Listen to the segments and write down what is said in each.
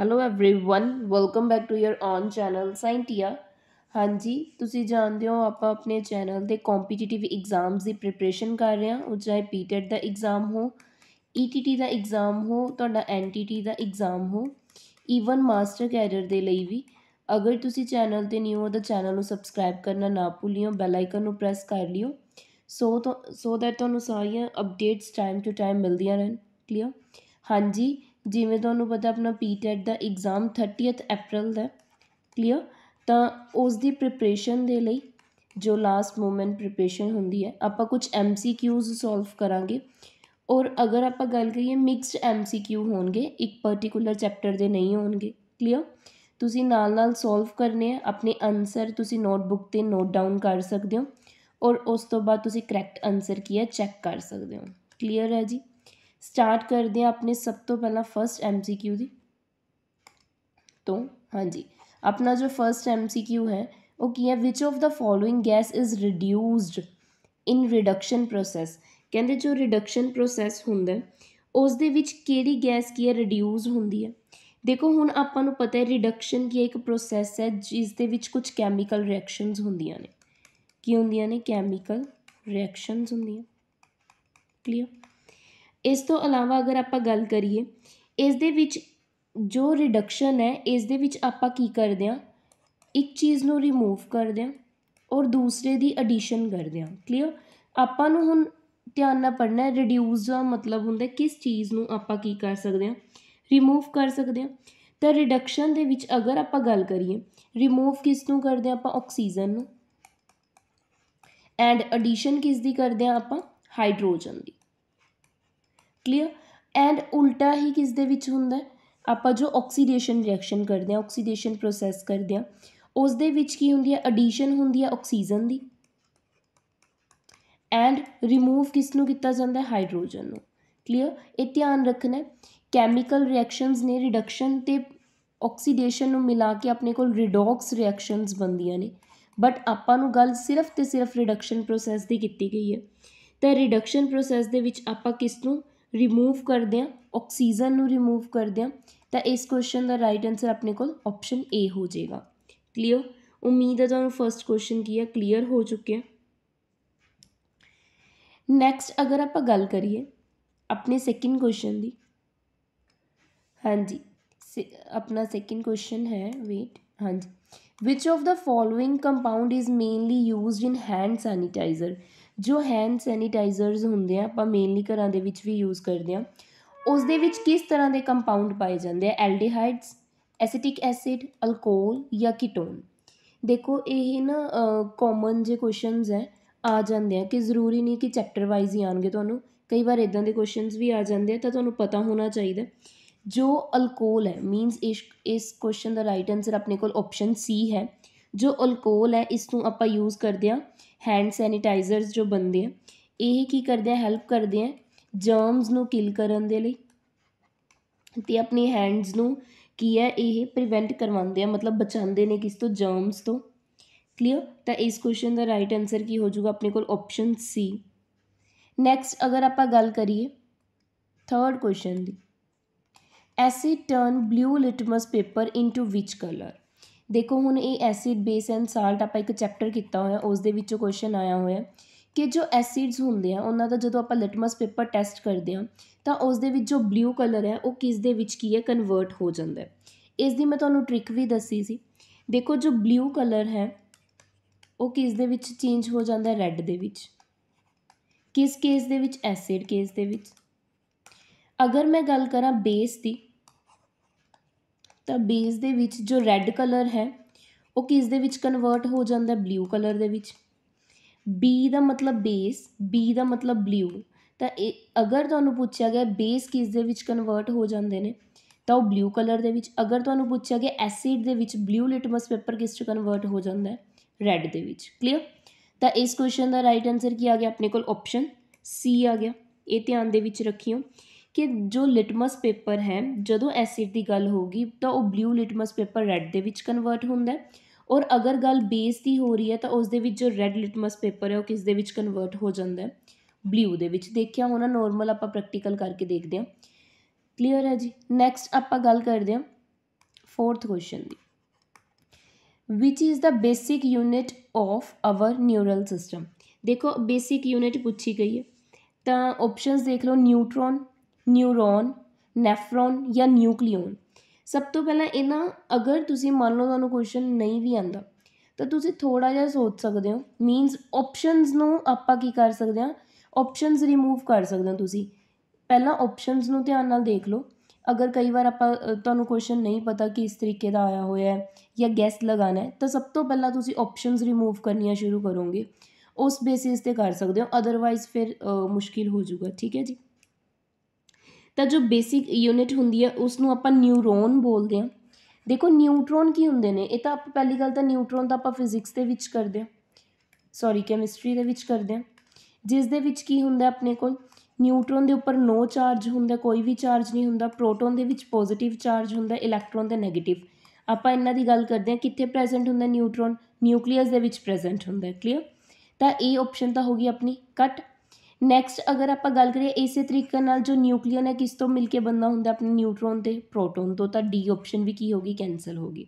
hello everyone welcome back to your own channel ਸਾਇੰਟੀਆ ਹਾਂਜੀ ਤੁਸੀਂ ਜਾਣਦੇ ਹੋ ਆਪਾਂ ਆਪਣੇ ਚੈਨਲ ਦੇ ਕੰਪੀਟੀਟਿਵ ਐਗਜ਼ਾਮਸ ਦੀ ਪ੍ਰਿਪਰੇਸ਼ਨ ਕਰ ਰਹੇ ਹਾਂ ਉਹ ਚਾਹੇ ਪੀਟੀਟ ਦਾ ਐਗਜ਼ਾਮ ਹੋ ਈਟੀਟੀ e ਦਾ ਐਗਜ਼ਾਮ ਹੋ ਤੁਹਾਡਾ ਐਨਟੀਟੀ ਦਾ ਐਗਜ਼ਾਮ ਹੋ ਈਵਨ ਮਾਸਟਰ ਕੈਡਰ ਦੇ ਲਈ ਵੀ ਅਗਰ ਤੁਸੀਂ ਚੈਨਲ ਤੇ ਨਿਊ ਹੋ ਤਾਂ ਚੈਨਲ ਨੂੰ ਸਬਸਕ੍ਰਾਈਬ ਕਰਨਾ ਨਾ ਭੁੱਲਿਓ ਬੈਲ ਆਈਕਨ ਨੂੰ ਪ੍ਰੈਸ ਕਰ ਲਿਓ ਸੋ ਤੋਂ ਸੋ ਦੈਟ ਤੁਹਾਨੂੰ ਸਾਰੀਆਂ ਅਪਡੇਟਸ ਟਾਈਮ ਟੂ ਟਾਈਮ ਮਿਲਦੀਆਂ ਰਹਿਣ ਕਲੀਅਰ ਹਾਂਜੀ ਜਿਵੇਂ ਤੁਹਾਨੂੰ ਪਤਾ ਆਪਣਾ ਪੀਟੈਟ ਦਾ ਐਗਜ਼ਾਮ 30th ਅਪ੍ਰੈਲ ਦਾ ਕਲੀਅਰ ਤਾਂ ਉਸ ਦੀ ਪ੍ਰੀਪਰੇਸ਼ਨ ਦੇ ਲਈ ਜੋ ਲਾਸਟ ਮੂਮੈਂਟ ਪ੍ਰੀਪਰੇਸ਼ਨ ਹੁੰਦੀ ਹੈ ਆਪਾਂ ਕੁਝ ਐਮਸੀਕਿਊਜ਼ ਸੋਲਵ ਕਰਾਂਗੇ ਔਰ ਅਗਰ ਆਪਾਂ ਗੱਲ ਕਰੀਏ ਮਿਕਸਡ ਐਮਸੀਕਿਊ ਹੋਣਗੇ ਇੱਕ ਪਾਰਟਿਕੂਲਰ ਚੈਪਟਰ ਦੇ ਨਹੀਂ ਹੋਣਗੇ ਕਲੀਅਰ ਤੁਸੀਂ ਨਾਲ ਨਾਲ ਸੋਲਵ ਕਰਨੇ ਆ ਆਪਣੇ ਆਨਸਰ ਤੁਸੀਂ ਨੋਟਬੁੱਕ ਤੇ ਨੋਟ ਡਾਊਨ ਕਰ ਸਕਦੇ ਹੋ ਔਰ ਉਸ ਤੋਂ ਬਾਅਦ ਤੁਸੀਂ ਕਰੈਕਟ ਆਨਸਰ ਕੀ ਹੈ ਚੈੱਕ ਕਰ ਸਕਦੇ ਹੋ ਕਲੀਅਰ ਹੈ ਜੀ ਸਟਾਰਟ ਕਰਦੇ ਆ ਆਪਣੇ ਸਭ ਤੋਂ ਪਹਿਲਾਂ ਫਰਸਟ ਐਮਸੀਕਿਊ ਦੀ ਤੋਂ ਹਾਂਜੀ ਆਪਣਾ ਜੋ ਫਰਸਟ ਐਮਸੀਕਿਊ ਹੈ ਉਹ ਕੀ ਹੈ which of the following gas is reduced in reduction process ਕਹਿੰਦੇ ਜੋ ਰਿਡਕਸ਼ਨ ਪ੍ਰੋਸੈਸ ਹੁੰਦਾ ਉਸ ਦੇ ਵਿੱਚ ਕਿਹੜੀ ਗੈਸ ਕੀ ਹੈ ਰਿਡਿਊਸ ਹੁੰਦੀ ਹੈ ਦੇਖੋ ਹੁਣ ਆਪਾਂ ਨੂੰ ਪਤਾ ਹੈ ਰਿਡਕਸ਼ਨ ਕੀ ਇੱਕ ਪ੍ਰੋਸੈਸ ਹੈ ਜਿਸ ਦੇ ਵਿੱਚ ਕੁਝ ਕੈਮੀਕਲ ਰਿਐਕਸ਼ਨਸ ਹੁੰਦੀਆਂ ਨੇ ਕੀ ਹੁੰਦੀਆਂ ਨੇ ਕੈਮੀਕਲ ਰਿਐਕਸ਼ਨਸ ਹੁੰਦੀਆਂ ਕਲੀਅਰ ਇਸ ਤੋਂ ਇਲਾਵਾ ਅਗਰ ਆਪਾਂ ਗੱਲ ਕਰੀਏ ਇਸ ਦੇ ਵਿੱਚ ਜੋ ਰਿਡਕਸ਼ਨ ਹੈ ਇਸ ਦੇ ਵਿੱਚ ਆਪਾਂ ਕੀ ਕਰਦੇ ਹਾਂ ਇੱਕ ਚੀਜ਼ ਨੂੰ ਰਿਮੂਵ ਕਰਦੇ ਹਾਂ ਔਰ ਦੂਸਰੇ ਦੀ ਐਡੀਸ਼ਨ ਕਰਦੇ ਹਾਂ ਕਲੀਅਰ ਆਪਾਂ ਨੂੰ ਹੁਣ ਧਿਆਨ ਨਾਲ ਪੜਨਾ ਹੈ ਰਿਡਿਊਸ ਦਾ ਮਤਲਬ ਹੁੰਦਾ ਕਿਸ ਚੀਜ਼ ਨੂੰ ਆਪਾਂ ਕੀ ਕਰ ਸਕਦੇ ਹਾਂ ਰਿਮੂਵ ਕਰ ਸਕਦੇ ਹਾਂ ਤਾਂ ਰਿਡਕਸ਼ਨ ਦੇ ਵਿੱਚ ਅਗਰ ਆਪਾਂ ਗੱਲ ਕਰੀਏ ਰਿਮੂਵ ਕਿਸ ਨੂੰ ਕਰਦੇ ਹਾਂ ਆਪਾਂ ਆਕਸੀਜਨ ਨੂੰ ਐਂਡ ਐਡੀਸ਼ਨ ਕਿਸ ਦੀ ਕਰਦੇ ਹਾਂ ਆਪਾਂ ਹਾਈਡਰੋਜਨ ਦੀ ਕਲੀਅਰ ਐਂਡ ਉਲਟਾ ਹੀ ਕਿਸ ਦੇ ਵਿੱਚ ਹੁੰਦਾ ਆਪਾਂ ਜੋ ਆਕਸੀਡੇਸ਼ਨ ਰਿਐਕਸ਼ਨ ਕਰਦੇ ਆ ਆਕਸੀਡੇਸ਼ਨ ਪ੍ਰੋਸੈਸ ਕਰਦੇ ਆ ਉਸ ਦੇ ਵਿੱਚ ਕੀ ਹੁੰਦੀ ਹੈ ਐਡੀਸ਼ਨ ਹੁੰਦੀ ਹੈ ਆਕਸੀਜਨ ਦੀ ਐਂਡ ਰਿਮੂਵ ਕਿਸ ਨੂੰ ਕੀਤਾ ਜਾਂਦਾ ਹੈ ਹਾਈਡਰੋਜਨ ਨੂੰ ਕਲੀਅਰ ਇਹ ਧਿਆਨ ਰੱਖਣਾ ਕੈਮੀਕਲ ਰਿਐਕਸ਼ਨਸ ਨੇ ਰਿਡਕਸ਼ਨ ਤੇ ਆਕਸੀਡੇਸ਼ਨ ਨੂੰ ਮਿਲਾ ਕੇ ਆਪਣੇ ਕੋਲ ਰਿਡੌਕਸ ਰਿਐਕਸ਼ਨਸ ਬਣਦੀਆਂ ਨੇ ਬਟ ਆਪਾਂ ਨੂੰ ਗੱਲ ਸਿਰਫ ਤੇ ਸਿਰਫ ਰਿਡਕਸ਼ਨ ਪ੍ਰੋਸੈਸ ਦੀ ਕੀਤੀ ਗਈ ਹੈ ਤਾਂ ਰਿਡਕਸ਼ਨ ਪ੍ਰੋਸੈਸ ਦੇ ਵਿੱਚ ਆਪਾਂ ਕਿਸ ਨੂੰ ਰਿਮੂਵ ਕਰਦੇ ਆ ਆਕਸੀਜਨ ਨੂੰ ਰਿਮੂਵ ਕਰਦੇ ਆ ਤਾਂ ਇਸ ਕੁਐਸਚਨ ਦਾ ਰਾਈਟ ਆਨਸਰ ਆਪਣੇ ਕੋਲ ਆਪਸ਼ਨ ਏ ਹੋ ਜਾਏਗਾ ਕਲੀਅਰ ਉਮੀਦ ਹੈ ਤੁਹਾਨੂੰ ਫਰਸਟ ਕੁਐਸਚਨ ਕੀ ਹੈ ਕਲੀਅਰ ਹੋ ਚੁੱਕਿਆ ਨੈਕਸਟ ਅਗਰ ਆਪਾਂ ਗੱਲ ਕਰੀਏ ਆਪਣੇ ਸੈਕਿੰਡ ਕੁਐਸਚਨ ਦੀ ਹਾਂਜੀ ਆਪਣਾ ਸੈਕਿੰਡ ਕੁਐਸਚਨ ਹੈ ਵੇਟ ਹਾਂਜੀ which of the following compound is mainly used in hand sanitizer ਜੋ ਹੈਂਡ ਸੈਨੀਟਾਈਜ਼ਰਸ ਹੁੰਦੇ ਆ ਆਪਾਂ ਮੇਨਲੀ ਘਰਾਂ ਦੇ ਵਿੱਚ ਵੀ ਯੂਜ਼ ਕਰਦੇ ਆ ਉਸ ਦੇ ਵਿੱਚ ਕਿਸ ਤਰ੍ਹਾਂ ਦੇ ਕੰਪਾਊਂਡ ਪਾਏ ਜਾਂਦੇ ਆ ਐਲਡੀਹਾਈਡਸ ਐਸੀਟਿਕ ਐਸਿਡ ਅਲਕੋਹਲ ਜਾਂ ਕੀਟੋਨ ਦੇਖੋ ਇਹ ਨਾ ਕਾਮਨ ਜੇ ਕੁਐਸਚਨਸ ਹੈ ਆ ਜਾਂਦੇ ਆ ਕਿ ਜ਼ਰੂਰੀ ਨਹੀਂ ਕਿ ਚੈਪਟਰ ਵਾਈਜ਼ ਹੀ ਆਣਗੇ ਤੁਹਾਨੂੰ ਕਈ ਵਾਰ ਇਦਾਂ ਦੇ ਕੁਐਸਚਨਸ ਵੀ ਆ ਜਾਂਦੇ ਆ ਤਾਂ ਤੁਹਾਨੂੰ ਪਤਾ ਹੋਣਾ ਚਾਹੀਦਾ ਜੋ ਅਲਕੋਹਲ ਹੈ ਮੀਨਸ ਇਸ ਇਸ ਕੁਐਸਚਨ ਦਾ ਰਾਈਟ ਆਨਸਰ ਆਪਣੇ ਕੋਲ ਆਪਸ਼ਨ ਸੀ ਹੈ ਜੋ ਅਲਕੋਹਲ ਹੈ ਇਸ ਨੂੰ ਆਪਾਂ ਯੂਜ਼ ਕਰਦੇ ਆ ਹੈਂਡ ਸੈਨੀਟਾਈਜ਼ਰਸ ਜੋ ਬੰਦੇ ਆ ਇਹ ਕੀ ਕਰਦੇ ਆ ਹੈਲਪ ਕਰਦੇ ਆ ਜਰਮਸ ਨੂੰ ਕਿਲ ਕਰਨ ਦੇ ਲਈ ਤੇ ਆਪਣੀ ਹੈਂਡਸ ਨੂੰ ਕੀ ਹੈ ਇਹ ਪ੍ਰੀਵੈਂਟ ਕਰਵਾਉਂਦੇ ਆ ਮਤਲਬ ਬਚਾਉਂਦੇ ਨੇ ਕਿਸ ਤੋਂ ਜਰਮਸ ਤੋਂ ਕਲੀਅਰ ਤਾਂ ਇਸ ਕੁਐਸਚਨ ਦਾ ਰਾਈਟ ਆਨਸਰ ਕੀ ਹੋ ਜਾਊਗਾ ਆਪਣੇ ਕੋਲ ਆਪਸ਼ਨ ਸੀ ਨੈਕਸਟ ਅਗਰ ਆਪਾਂ ਗੱਲ ਕਰੀਏ ਥਰਡ ਕੁਐਸਚਨ ਦੀ acid turn blue litmus paper into ਵਿਚ ਕਲਰ ਦੇਖੋ ਹੁਣ ਇਹ ਐਸਿਡ ਬੇਸ ਐਂਡ ਸਾਲਟ ਆਪਾਂ ਇੱਕ ਚੈਪਟਰ ਕੀਤਾ ਹੋਇਆ ਉਸ ਦੇ ਵਿੱਚੋਂ ਕੁਐਸਚਨ ਆਇਆ ਹੋਇਆ ਕਿ ਜੋ ਐਸਿਡਸ ਹੁੰਦੇ ਆ ਉਹਨਾਂ ਦਾ ਜਦੋਂ ਆਪਾਂ ਲਿਟਮਸ ਪੇਪਰ ਟੈਸਟ ਕਰਦੇ ਆ ਤਾਂ ਉਸ ਦੇ ਵਿੱਚ ਜੋ ਬਲੂ ਕਲਰ ਹੈ ਉਹ ਕਿਸ ਦੇ ਵਿੱਚ ਕੀ ਹੈ ਕਨਵਰਟ ਹੋ ਜਾਂਦਾ ਹੈ ਇਸ ਦੀ ਮੈਂ ਤੁਹਾਨੂੰ ਟ੍ਰਿਕ ਵੀ ਦੱਸੀ ਸੀ ਦੇਖੋ ਜੋ ਬਲੂ ਕਲਰ ਹੈ ਉਹ ਕਿਸ ਦੇ ਵਿੱਚ ਚੇਂਜ ਹੋ ਜਾਂਦਾ ਹੈ ਰੈੱਡ ਦੇ ਵਿੱਚ ਕਿਸ ਕੇਸ ਦੇ ਵਿੱਚ ਐਸਿਡ ਕੇਸ ਦੇ ਵਿੱਚ ਅਗਰ ਮੈਂ ਗੱਲ ਕਰਾਂ ਬੇਸ ਦੀ ਤਾਂ ਬੇਸ ਦੇ ਵਿੱਚ ਜੋ ਰੈੱਡ ਕਲਰ ਹੈ ਉਹ ਕਿਸ ਦੇ ਵਿੱਚ ਕਨਵਰਟ ਹੋ ਜਾਂਦਾ ਬਲੂ ਕਲਰ ਦੇ ਵਿੱਚ ਬੀ ਦਾ ਮਤਲਬ ਬੇਸ ਬੀ ਦਾ ਮਤਲਬ ਬਲੂ ਤਾਂ ਇਹ ਅਗਰ ਤੁਹਾਨੂੰ ਪੁੱਛਿਆ ਗਿਆ ਬੇਸ ਕਿਸ ਦੇ ਵਿੱਚ ਕਨਵਰਟ ਹੋ ਜਾਂਦੇ ਨੇ ਤਾਂ ਉਹ ਬਲੂ ਕਲਰ ਦੇ ਵਿੱਚ ਅਗਰ ਤੁਹਾਨੂੰ ਪੁੱਛਿਆ ਗਿਆ ਐਸਿਡ ਦੇ ਵਿੱਚ ਬਲੂ ਲਿਟਮਸ ਪੇਪਰ ਕਿਸ 'ਚ ਕਨਵਰਟ ਹੋ ਜਾਂਦਾ ਹੈ ਰੈੱਡ ਦੇ ਵਿੱਚ ਕਲੀਅਰ ਤਾਂ ਇਸ ਕੁਐਸਚਨ ਦਾ ਰਾਈਟ ਆਨਸਰ ਕੀ ਆ ਗਿਆ ਆਪਣੇ ਕੋਲ ਆਪਸ਼ਨ ਸੀ ਆ ਗਿਆ ਇਹ ਧਿਆਨ ਦੇ ਵਿੱਚ ਰੱਖਿਓ ਕਿ ਜੋ ਲਿਟਮਸ ਪੇਪਰ ਹੈ ਜਦੋਂ ਐਸਿਡ ਦੀ ਗੱਲ ਹੋਊਗੀ ਤਾਂ ਉਹ ਬਲੂ ਲਿਟਮਸ ਪੇਪਰ ਰੈੱਡ ਦੇ ਵਿੱਚ ਕਨਵਰਟ ਹੁੰਦਾ ਹੈ ਔਰ ਅਗਰ ਗੱਲ ਬੇਸ ਦੀ ਹੋ ਰਹੀ ਹੈ ਤਾਂ ਉਸ ਦੇ ਵਿੱਚ ਜੋ ਰੈੱਡ ਲਿਟਮਸ ਪੇਪਰ ਹੈ ਉਹ ਕਿਸ ਦੇ ਵਿੱਚ ਕਨਵਰਟ ਹੋ ਜਾਂਦਾ ਹੈ ਬਲੂ ਦੇ ਵਿੱਚ ਦੇਖਿਆ ਹੋਣਾ ਨੋਰਮਲ ਆਪਾਂ ਪ੍ਰੈਕਟੀਕਲ ਕਰਕੇ ਦੇਖਦੇ ਹਾਂ ਕਲੀਅਰ ਹੈ ਜੀ ਨੈਕਸਟ ਆਪਾਂ ਗੱਲ ਕਰਦੇ ਹਾਂ ਫੋਰਥ ਕੁਐਸਚਨ ਦੀ which is the basic unit of our neural system ਦੇਖੋ ਬੇਸਿਕ ਯੂਨਿਟ ਪੁੱਛੀ ਗਈ ਹੈ ਤਾਂ ਆਪਸ਼ਨਸ ਦੇਖ ਲਓ ਨਿਊਟ੍ਰੋਨ ਨਿਊਰੋਨ ਨੈਫਰੋਨ ਜਾਂ ਨਿਊਕਲੀਓਨ ਸਭ ਤੋਂ ਪਹਿਲਾਂ ਇਹਨਾਂ ਅਗਰ ਤੁਸੀਂ ਮੰਨ ਲਓ ਤੁਹਾਨੂੰ ਕੁਐਸਚਨ ਨਹੀਂ ਵੀ ਆਂਦਾ ਤਾਂ ਤੁਸੀਂ ਥੋੜਾ ਜਿਹਾ ਸੋਚ ਸਕਦੇ ਹੋ ਮੀਨਸ ਆਪਸ਼ਨਸ ਨੂੰ ਆਪਾਂ ਕੀ ਕਰ ਸਕਦੇ ਹਾਂ ਆਪਸ਼ਨਸ ਰਿਮੂਵ ਕਰ ਸਕਦੇ ਹੋ ਤੁਸੀਂ ਪਹਿਲਾਂ ਆਪਸ਼ਨਸ ਨੂੰ ਧਿਆਨ ਨਾਲ ਦੇਖ ਲਓ ਅਗਰ ਕਈ ਵਾਰ ਆਪਾਂ ਤੁਹਾਨੂੰ ਕੁਐਸਚਨ ਨਹੀਂ ਪਤਾ ਕਿ ਇਸ ਤਰੀਕੇ ਦਾ ਆਇਆ ਹੋਇਆ ਹੈ ਜਾਂ ਗੈਸ ਲਗਾਣਾ ਹੈ ਤਾਂ ਸਭ ਤੋਂ ਪਹਿਲਾਂ ਤੁਸੀਂ ਆਪਸ਼ਨਸ ਰਿਮੂਵ ਕਰਨੀਆਂ ਸ਼ੁਰੂ ਕਰੋਗੇ ਉਸ ਬੇਸਿਸ ਤੇ ਕਰ ਸਕਦੇ ਹੋ ਅਦਰਵਾਈਜ਼ ਫਿਰ ਮੁਸ਼ਕਿਲ ਹੋ ਜਾਊਗਾ ਠੀਕ ਹੈ ਜੀ ਤਾਂ ਜੋ ਬੇਸਿਕ ਯੂਨਿਟ ਹੁੰਦੀ ਹੈ ਉਸ ਨੂੰ ਆਪਾਂ ਨਿਊਰੋਨ ਬੋਲਦੇ ਹਾਂ ਦੇਖੋ ਨਿਊਟ੍ਰੋਨ ਕੀ ਹੁੰਦੇ ਨੇ ਇਹ ਤਾਂ ਆਪਾਂ ਪਹਿਲੀ ਗੱਲ ਤਾਂ ਨਿਊਟ੍ਰੋਨ ਤਾਂ ਆਪਾਂ ਫਿਜ਼ਿਕਸ ਦੇ ਵਿੱਚ ਕਰਦੇ ਹਾਂ ਸੌਰੀ ਕੈਮਿਸਟਰੀ ਦੇ ਵਿੱਚ ਕਰਦੇ ਹਾਂ ਜਿਸ ਦੇ ਵਿੱਚ ਕੀ ਹੁੰਦਾ ਆਪਣੇ ਕੋਲ ਨਿਊਟ੍ਰੋਨ ਦੇ ਉੱਪਰ ਨੋ ਚਾਰਜ ਹੁੰਦਾ ਕੋਈ ਵੀ ਚਾਰਜ ਨਹੀਂ ਹੁੰਦਾ ਪ੍ਰੋਟੋਨ ਦੇ ਵਿੱਚ ਪੋਜ਼ਿਟਿਵ ਚਾਰਜ ਹੁੰਦਾ ਇਲੈਕਟ੍ਰੋਨ ਦੇ ਨੈਗੇਟਿਵ ਆਪਾਂ ਇਹਨਾਂ ਦੀ ਗੱਲ ਕਰਦੇ ਹਾਂ ਕਿੱਥੇ ਪ੍ਰੈਜ਼ੈਂਟ ਹੁੰਦਾ ਨਿਊਟ੍ਰੋਨ ਨਿਊਕਲੀਅਸ ਦੇ ਵਿੱਚ ਪ੍ਰੈਜ਼ੈਂਟ ਹੁੰਦਾ ਕਲੀਅਰ ਤਾਂ ਇਹ ਆਪਸ਼ਨ ਤਾਂ ਹੋ ਗਈ ਆਪਣੀ ਕੱਟ ਨੈਕਸਟ ਅਗਰ ਆਪਾਂ ਗੱਲ ਕਰੀਏ ਇਸੇ ਤਰੀਕੇ ਨਾਲ ਜੋ ਨਿਊਕਲੀਅਨ ਹੈ ਕਿਸ ਤੋਂ ਮਿਲ ਕੇ ਬੰਦਾ ਹੁੰਦਾ ਆਪਣੇ ਨਿਊਟ੍ਰੋਨ ਤੇ ਪ੍ਰੋਟੋਨ ਤੋਂ ਤਾਂ ਡੀ ਆਪਸ਼ਨ ਵੀ ਕੀ ਹੋਗੀ ਕੈਨਸਲ ਹੋਗੀ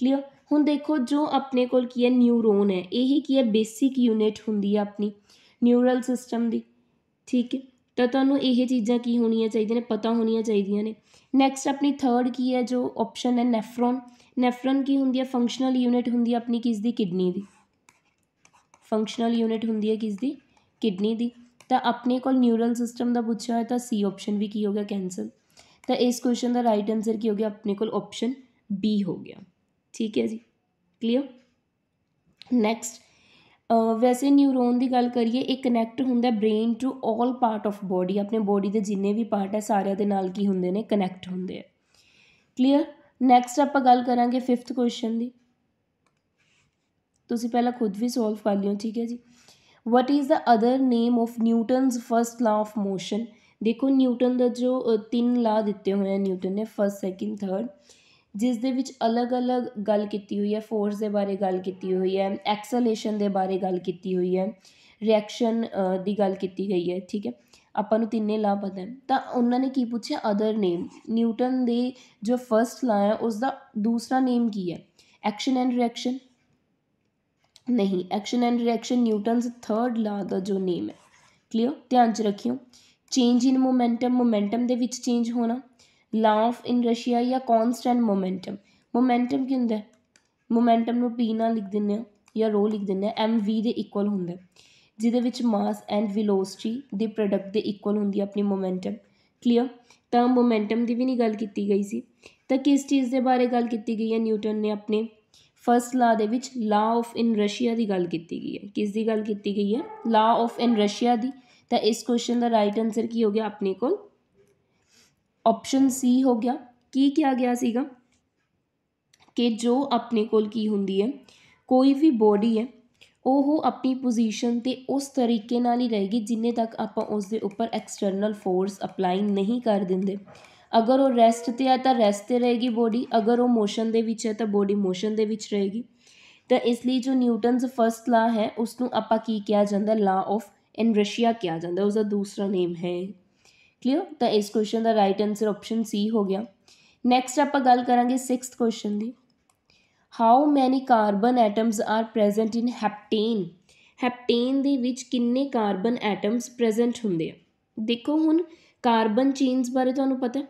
ਕਲੀਅਰ ਹੁਣ ਦੇਖੋ ਜੋ ਆਪਣੇ ਕੋਲ ਕੀ ਹੈ ਨਿਊਰੋਨ ਹੈ ਇਹ ਕੀ ਹੈ ਬੇਸਿਕ ਯੂਨਿਟ ਹੁੰਦੀ ਹੈ ਆਪਣੀ ਨਿਊਰਲ ਸਿਸਟਮ ਦੀ ਠੀਕ ਹੈ ਤਾਂ ਤੁਹਾਨੂੰ ਇਹ ਚੀਜ਼ਾਂ ਕੀ ਹੋਣੀਆਂ ਚਾਹੀਦੀਆਂ ਨੇ ਪਤਾ ਹੋਣੀਆਂ ਚਾਹੀਦੀਆਂ ਨੇ ਨੈਕਸਟ ਆਪਣੀ ਥਰਡ ਕੀ ਹੈ ਜੋ ਆਪਸ਼ਨ ਹੈ ਨੈਫਰੋਨ ਨੈਫਰੋਨ ਕੀ ਹੁੰਦੀ ਹੈ ਫੰਕਸ਼ਨਲ ਯੂਨਿਟ ਹੁੰਦੀ ਹੈ ਆਪਣੀ ਕਿਸ ਦੀ ਕਿਡਨੀ ਦੀ ਫੰਕਸ਼ਨਲ ਯੂਨਿਟ ਹੁੰਦੀ ਹੈ ਕਿਸ ਦੀ ਕਿਡਨੀ ਦੀ ਤਾਂ ਆਪਣੇ ਕੋਲ ਨਿਊਰਲ ਸਿਸਟਮ ਦਾ ਪੁੱਛਿਆ ਹੋਇਆ ਤਾਂ ਸੀ ਆਪਸ਼ਨ ਵੀ ਕੀ ਹੋ ਗਿਆ ਕੈਨਸਲ ਤਾਂ ਇਸ ਕੁਐਸਚਨ ਦਾ ਰਾਈਟ ਆਨਸਰ ਕੀ ਹੋ ਗਿਆ ਆਪਣੇ ਕੋਲ ਆਪਸ਼ਨ ਬੀ ਹੋ ਗਿਆ ਠੀਕ ਹੈ ਜੀ ਕਲੀਅਰ ਨੈਕਸਟ ਵੈਸੇ ਨਿਊਰੋਨ ਦੀ ਗੱਲ ਕਰੀਏ ਇਹ ਕਨੈਕਟ ਹੁੰਦਾ brain to all part of body ਆਪਣੇ ਬੋਡੀ ਦੇ ਜਿੰਨੇ ਵੀ ਪਾਰਟ ਹੈ ਸਾਰਿਆਂ ਦੇ ਨਾਲ ਕੀ ਹੁੰਦੇ ਨੇ ਕਨੈਕਟ ਹੁੰਦੇ ਆ ਕਲੀਅਰ ਨੈਕਸਟ ਆਪਾਂ ਗੱਲ ਕਰਾਂਗੇ 5th ਕੁਐਸਚਨ ਦੀ ਤੁਸੀਂ ਪਹਿਲਾਂ ਖੁਦ ਵੀ ਸੋਲਵ ਕਰ ਲਿਓ ਠੀਕ ਹੈ ਜੀ what is the other name of Newton's first law of motion ਦੇਖੋ ਨਿਊਟਨ ਦਾ ਜੋ ਤਿੰਨ ਲਾ ਦਿੱਤੇ ਹੋਏ ਆ ਨਿਊਟਨ ਨੇ ਫਰਸਟ ਸੈਕਿੰਡ ਥਰਡ ਜਿਸ ਦੇ ਵਿੱਚ ਅਲੱਗ-ਅਲੱਗ ਗੱਲ ਕੀਤੀ ਹੋਈ ਹੈ ਫੋਰਸ ਦੇ ਬਾਰੇ ਗੱਲ ਕੀਤੀ ਹੋਈ ਹੈ ਐਕਸਲੇਸ਼ਨ ਦੇ ਬਾਰੇ ਗੱਲ ਕੀਤੀ ਹੋਈ ਹੈ ਰਿਐਕਸ਼ਨ ਦੀ ਗੱਲ ਕੀਤੀ ਗਈ ਹੈ ਠੀਕ ਹੈ ਆਪਾਂ ਨੂੰ ਤਿੰਨੇ ਲਾ ਪਤਾ ਹੈ ਤਾਂ ਉਹਨਾਂ ਨੇ ਕੀ ਪੁੱਛਿਆ ਅਦਰ ਨੇਮ ਨਿਊਟਨ ਦੇ ਜੋ ਫਰਸਟ ਲਾ ਹੈ ਉਸ ਦਾ ਦੂਸਰਾ ਨੇਮ ਕੀ ਹੈ ਐਕਸ਼ਨ ਐਂਡ ਰਿਐਕਸ਼ਨ ਨਹੀਂ action and reaction Newton's third law ਦਾ ਜੋ ਨੇਮ ਹੈ ਕਲੀਅਰ ਧਿਆਨ ਚ ਰੱਖਿਓ ਚੇਂਜ ਇਨ ਮੋਮੈਂਟਮ ਮੋਮੈਂਟਮ ਦੇ ਵਿੱਚ ਚੇਂਜ ਹੋਣਾ ਲਾ ਆਫ ਇਨਰਸ਼ੀਆ ਜਾਂ ਕਨਸਟੈਂਟ ਮੋਮੈਂਟਮ ਮੋਮੈਂਟਮ ਕੀ ਹੁੰਦਾ ਮੋਮੈਂਟਮ ਨੂੰ ਪੀ ਨਾਲ ਲਿਖ ਦਿੰਦੇ ਆ ਜਾਂ ਰੋ ਲਿਖ ਦਿੰਦੇ ਆ ਐਮ ਵੀ ਦੇ ਇਕੁਅਲ ਹੁੰਦਾ ਜਿਹਦੇ ਵਿੱਚ ਮਾਸ ਐਂਡ ਵਿਲੋਸਿਟੀ ਦੇ ਪ੍ਰੋਡਕਟ ਦੇ ਇਕੁਅਲ ਹੁੰਦੀ ਹੈ ਆਪਣੀ ਮੋਮੈਂਟਮ ਕਲੀਅਰ ਤਾਂ ਮੋਮੈਂਟਮ ਦੀ ਵੀ ਨਹੀਂ ਗੱਲ ਕੀਤੀ ਗਈ ਸੀ ਤਾਂ ਕਿਸ ਚੀਜ਼ ਦੇ ਬਾਰੇ ਗੱਲ ਕੀਤੀ ਗਈ ਹੈ ਨਿਊਟਨ ਨੇ ਆਪਣੇ ਫਸਟ ਲਾ ਦੇ ਵਿੱਚ ਲਾ ਆਫ ਇਨ ਰਸ਼ੀਆ ਦੀ ਗੱਲ ਕੀਤੀ ਗਈ ਹੈ ਕਿਸ ਦੀ ਗੱਲ ਕੀਤੀ ਗਈ ਹੈ ਲਾ ਆਫ ਇਨ ਰਸ਼ੀਆ ਦੀ ਤਾਂ ਇਸ ਕੁਐਸਚਨ ਦਾ ਰਾਈਟ ਆਨਸਰ ਕੀ ਹੋ ਗਿਆ ਆਪਣੇ ਕੋਲ ਆਪਸ਼ਨ ਸੀ ਹੋ ਗਿਆ ਕੀ ਕਿਹਾ ਗਿਆ ਸੀਗਾ ਕਿ ਜੋ ਆਪਣੇ ਕੋਲ ਕੀ ਹੁੰਦੀ ਹੈ ਕੋਈ ਵੀ ਬੋਡੀ ਹੈ ਉਹ ਆਪਣੀ ਪੋਜੀਸ਼ਨ ਤੇ ਉਸ ਤਰੀਕੇ ਨਾਲ ਹੀ ਰਹੇਗੀ ਜਿੰਨੇ ਤੱਕ ਆਪਾਂ ਉਸ ਦੇ ਉੱਪਰ ਐਕਸਟਰਨਲ ਫੋਰਸ ਅਪਲਾਈ ਨਹੀਂ ਕਰ ਦਿੰਦੇ ਅਗਰ ਉਹ ਰੈਸਟ 'ਤੇ ਹੈ ਤਾਂ ਰੈਸਟ 'ਤੇ ਰਹੇਗੀ ਬੋਡੀ ਅਗਰ ਉਹ ਮੋਸ਼ਨ ਦੇ ਵਿੱਚ ਹੈ ਤਾਂ ਬੋਡੀ ਮੋਸ਼ਨ ਦੇ ਵਿੱਚ ਰਹੇਗੀ ਤਾਂ ਇਸ ਲਈ ਜੋ ਨਿਊਟਨਸ ਫਰਸਟ ਲਾ ਹੈ ਉਸ ਨੂੰ ਆਪਾਂ ਕੀ ਕਿਹਾ ਜਾਂਦਾ ਲਾ ਆਫ ਇਨਰਸ਼ੀਆ ਕਿਹਾ ਜਾਂਦਾ ਉਸ ਦਾ ਦੂਸਰਾ ਨੇਮ ਹੈ ਕਲੀਅਰ ਤਾਂ ਇਸ ਕੁਐਸਚਨ ਦਾ ਰਾਈਟ ਆਨਸਰ ਆਪਸ਼ਨ ਸੀ ਹੋ ਗਿਆ ਨੈਕਸਟ ਆਪਾਂ ਗੱਲ ਕਰਾਂਗੇ 6th ਕੁਐਸਚਨ ਦੀ how many carbon atoms are present in heptane heptane ਦੇ ਵਿੱਚ ਕਿੰਨੇ ਕਾਰਬਨ ਐਟਮਸ ਪ੍ਰੈਜ਼ੈਂਟ ਹੁੰਦੇ ਆ ਦੇਖੋ ਹੁਣ ਕਾਰਬਨ ਚੇਨਸ ਬਾਰੇ ਤੁਹਾਨੂੰ ਪਤਾ ਹੈ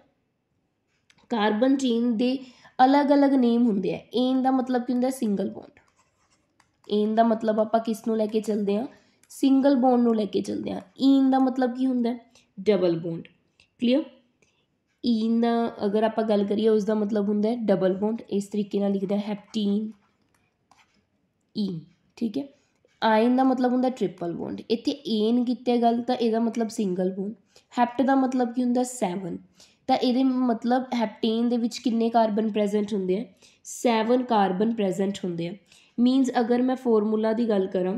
ਕਾਰਬਨ ਚੇਨ ਦੇ ਅਲੱਗ-ਅਲੱਗ ਨੇਮ ਹੁੰਦੇ ਆ ਏਨ ਦਾ ਮਤਲਬ ਕੀ ਹੁੰਦਾ ਸਿੰਗਲ ਬੌਂਡ ਏਨ ਦਾ ਮਤਲਬ ਆਪਾਂ ਕਿਸ ਨੂੰ ਲੈ ਕੇ ਚੱਲਦੇ ਆ ਸਿੰਗਲ ਬੌਂਡ ਨੂੰ ਲੈ ਕੇ ਚੱਲਦੇ ਆ ਈਨ ਦਾ ਮਤਲਬ ਕੀ ਹੁੰਦਾ ਡਬਲ ਬੌਂਡ ਕਲੀਅਰ ਈਨ ਅਗਰ ਆਪਾਂ ਗੱਲ ਕਰੀਏ ਉਸ ਦਾ ਮਤਲਬ ਹੁੰਦਾ ਡਬਲ ਬੌਂਡ ਇਸ ਤਰੀਕੇ ਨਾਲ ਲਿਖਦਾ ਹੈਪਟੀਨ ਈ ਠੀਕ ਹੈ ਆਇਨ ਦਾ ਮਤਲਬ ਹੁੰਦਾ ਟ੍ਰਿਪਲ ਬੌਂਡ ਇੱਥੇ ਏਨ ਕੀਤੇ ਗੱਲ ਤਾਂ ਇਹਦਾ ਮਤਲਬ ਸਿੰਗਲ ਬੌਂਡ ਹੈਪਟ ਦਾ ਮਤਲਬ ਕੀ ਹੁੰਦਾ 7 ਤਾਂ ਇਹਦੇ ਮਤਲਬ ਹੈਪਟੇਨ ਦੇ ਵਿੱਚ ਕਿੰਨੇ ਕਾਰਬਨ ਪ੍ਰੈਜ਼ੈਂਟ ਹੁੰਦੇ ਆ 7 ਕਾਰਬਨ ਪ੍ਰੈਜ਼ੈਂਟ ਹੁੰਦੇ ਆ ਮੀਨਸ ਅਗਰ ਮੈਂ ਫਾਰਮੂਲਾ ਦੀ ਗੱਲ ਕਰਾਂ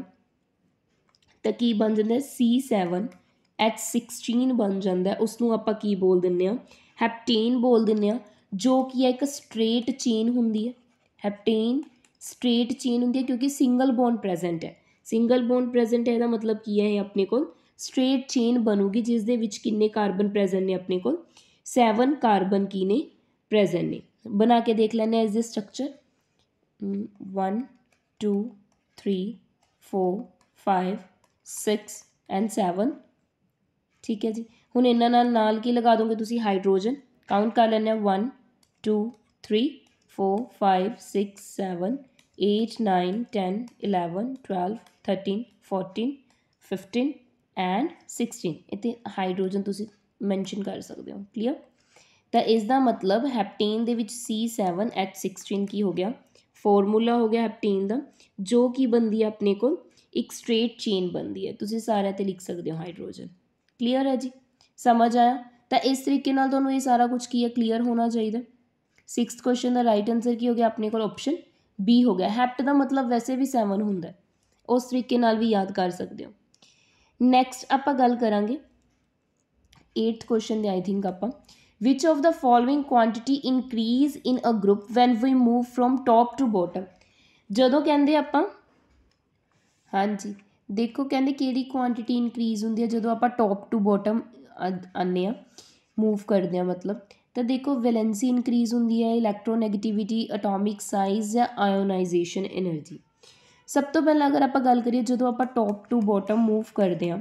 ਤਾਂ ਕੀ ਬਣ ਜਾਂਦਾ C7 ਐਚ 16 ਬਣ ਜਾਂਦਾ ਉਸ ਨੂੰ ਆਪਾਂ ਕੀ ਬੋਲ ਦਿੰਨੇ ਆ ਹੈਪਟੇਨ ਬੋਲ ਦਿੰਨੇ ਆ ਜੋ ਕਿ ਹੈ ਇੱਕ ਸਟ੍ਰੇਟ ਚੇਨ ਹੁੰਦੀ ਹੈ ਹੈਪਟੇਨ ਸਟ੍ਰੇਟ ਚੇਨ ਹੁੰਦੀ ਹੈ ਕਿਉਂਕਿ ਸਿੰਗਲ ਬੌਂਡ ਪ੍ਰੈਜ਼ੈਂਟ ਹੈ ਸਿੰਗਲ ਬੌਂਡ ਪ੍ਰੈਜ਼ੈਂਟ ਹੈ ਇਹਦਾ ਮਤਲਬ ਕੀ ਹੈ ਇਹ ਆਪਣੇ ਕੋਲ ਸਟ੍ਰੇਟ ਚੇਨ ਬਣੂਗੀ ਜਿਸ ਦੇ ਵਿੱਚ ਕਿੰਨੇ ਕਾਰਬਨ ਪ੍ਰੈਜ਼ੈਂਟ ਨੇ ਆਪਣੇ ਕੋਲ सैवन कार्बन की ने प्रेजेंट ने बना के देख लेने is the structure one two three four five six and seven ठीक है जी हूँ इन्हों नाल की लगा दोगे तुम हाइड्रोजन काउंट कर लेने one two three four five six seven eight nine ten eleven twelve thirteen fourteen fifteen and sixteen इतने हाइड्रोजन तुम ਮੈਂਸ਼ਨ ਕਰ ਸਕਦੇ ਹੋ ਕਲੀਅਰ ਤਾਂ ਇਸ ਦਾ ਮਤਲਬ ਹੈਪਟੇਨ ਦੇ ਵਿੱਚ C7H16 ਕੀ ਹੋ ਗਿਆ ਫਾਰਮੂਲਾ ਹੋ ਗਿਆ ਹੈਪਟੇਨ ਦਾ ਜੋ ਕੀ ਬੰਦੀ ਆਪਣੇ ਕੋਲ ਇੱਕ ਸਟ੍ਰੇਟ ਚੇਨ ਬੰਦੀ ਹੈ ਤੁਸੀਂ ਸਾਰਿਆਂ ਤੇ ਲਿਖ ਸਕਦੇ ਹੋ ਹਾਈਡਰੋਜਨ ਕਲੀਅਰ ਹੈ ਜੀ ਸਮਝ ਆਇਆ ਤਾਂ ਇਸ ਤਰੀਕੇ ਨਾਲ ਤੁਹਾਨੂੰ ਇਹ ਸਾਰਾ ਕੁਝ ਕੀ ਹੈ ਕਲੀਅਰ ਹੋਣਾ ਚਾਹੀਦਾ 6th ਕੁਐਸਚਨ ਦਾ ਰਾਈਟ ਆਨਸਰ ਕੀ ਹੋ ਗਿਆ ਆਪਣੇ ਕੋਲ ਆਪਸ਼ਨ B ਹੋ ਗਿਆ ਹੈਪਟ ਦਾ ਮਤਲਬ ਵੈਸੇ ਵੀ 7 ਹੁੰਦਾ ਉਸ ਤਰੀਕੇ ਨਾਲ ਵੀ ਯਾਦ ਕਰ ਸਕਦੇ ਹੋ ਨੈਕਸਟ ਆਪਾਂ ਗੱਲ ਕਰਾਂਗੇ 8th question ਦੇ ਆਈ ਥਿੰਕ ਆਪਾਂ which of the following quantity increase in a group when we move from top to bottom ਜਦੋਂ ਕਹਿੰਦੇ ਆਪਾਂ ਹਾਂਜੀ ਦੇਖੋ ਕਹਿੰਦੇ ਕਿਹੜੀ ਕੁਆਂਟੀਟੀ ਇਨਕਰੀਜ਼ ਹੁੰਦੀ ਹੈ ਜਦੋਂ ਆਪਾਂ ਟੌਪ ਟੂ ਬਾਟਮ ਆਨੇ ਆ ਮੂਵ ਕਰਦੇ ਆ ਮਤਲਬ ਤਾਂ ਦੇਖੋ ਵੈਲੈਂਸੀ ਇਨਕਰੀਜ਼ ਹੁੰਦੀ ਹੈ ਇਲੈਕਟ੍ਰੋਨੈਗੇਟਿਵਿਟੀ ਐਟੋਮਿਕ ਸਾਈਜ਼ ਜਾਂ ਆਇਓਨਾਈਜੇਸ਼ਨ એનર્ਜੀ ਸਭ ਤੋਂ ਪਹਿਲਾਂ ਅਗਰ ਆਪਾਂ ਗੱਲ ਕਰੀਏ ਜਦੋਂ ਆਪਾਂ ਟੌਪ ਟੂ ਬਾਟਮ ਮੂਵ ਕਰਦੇ ਆ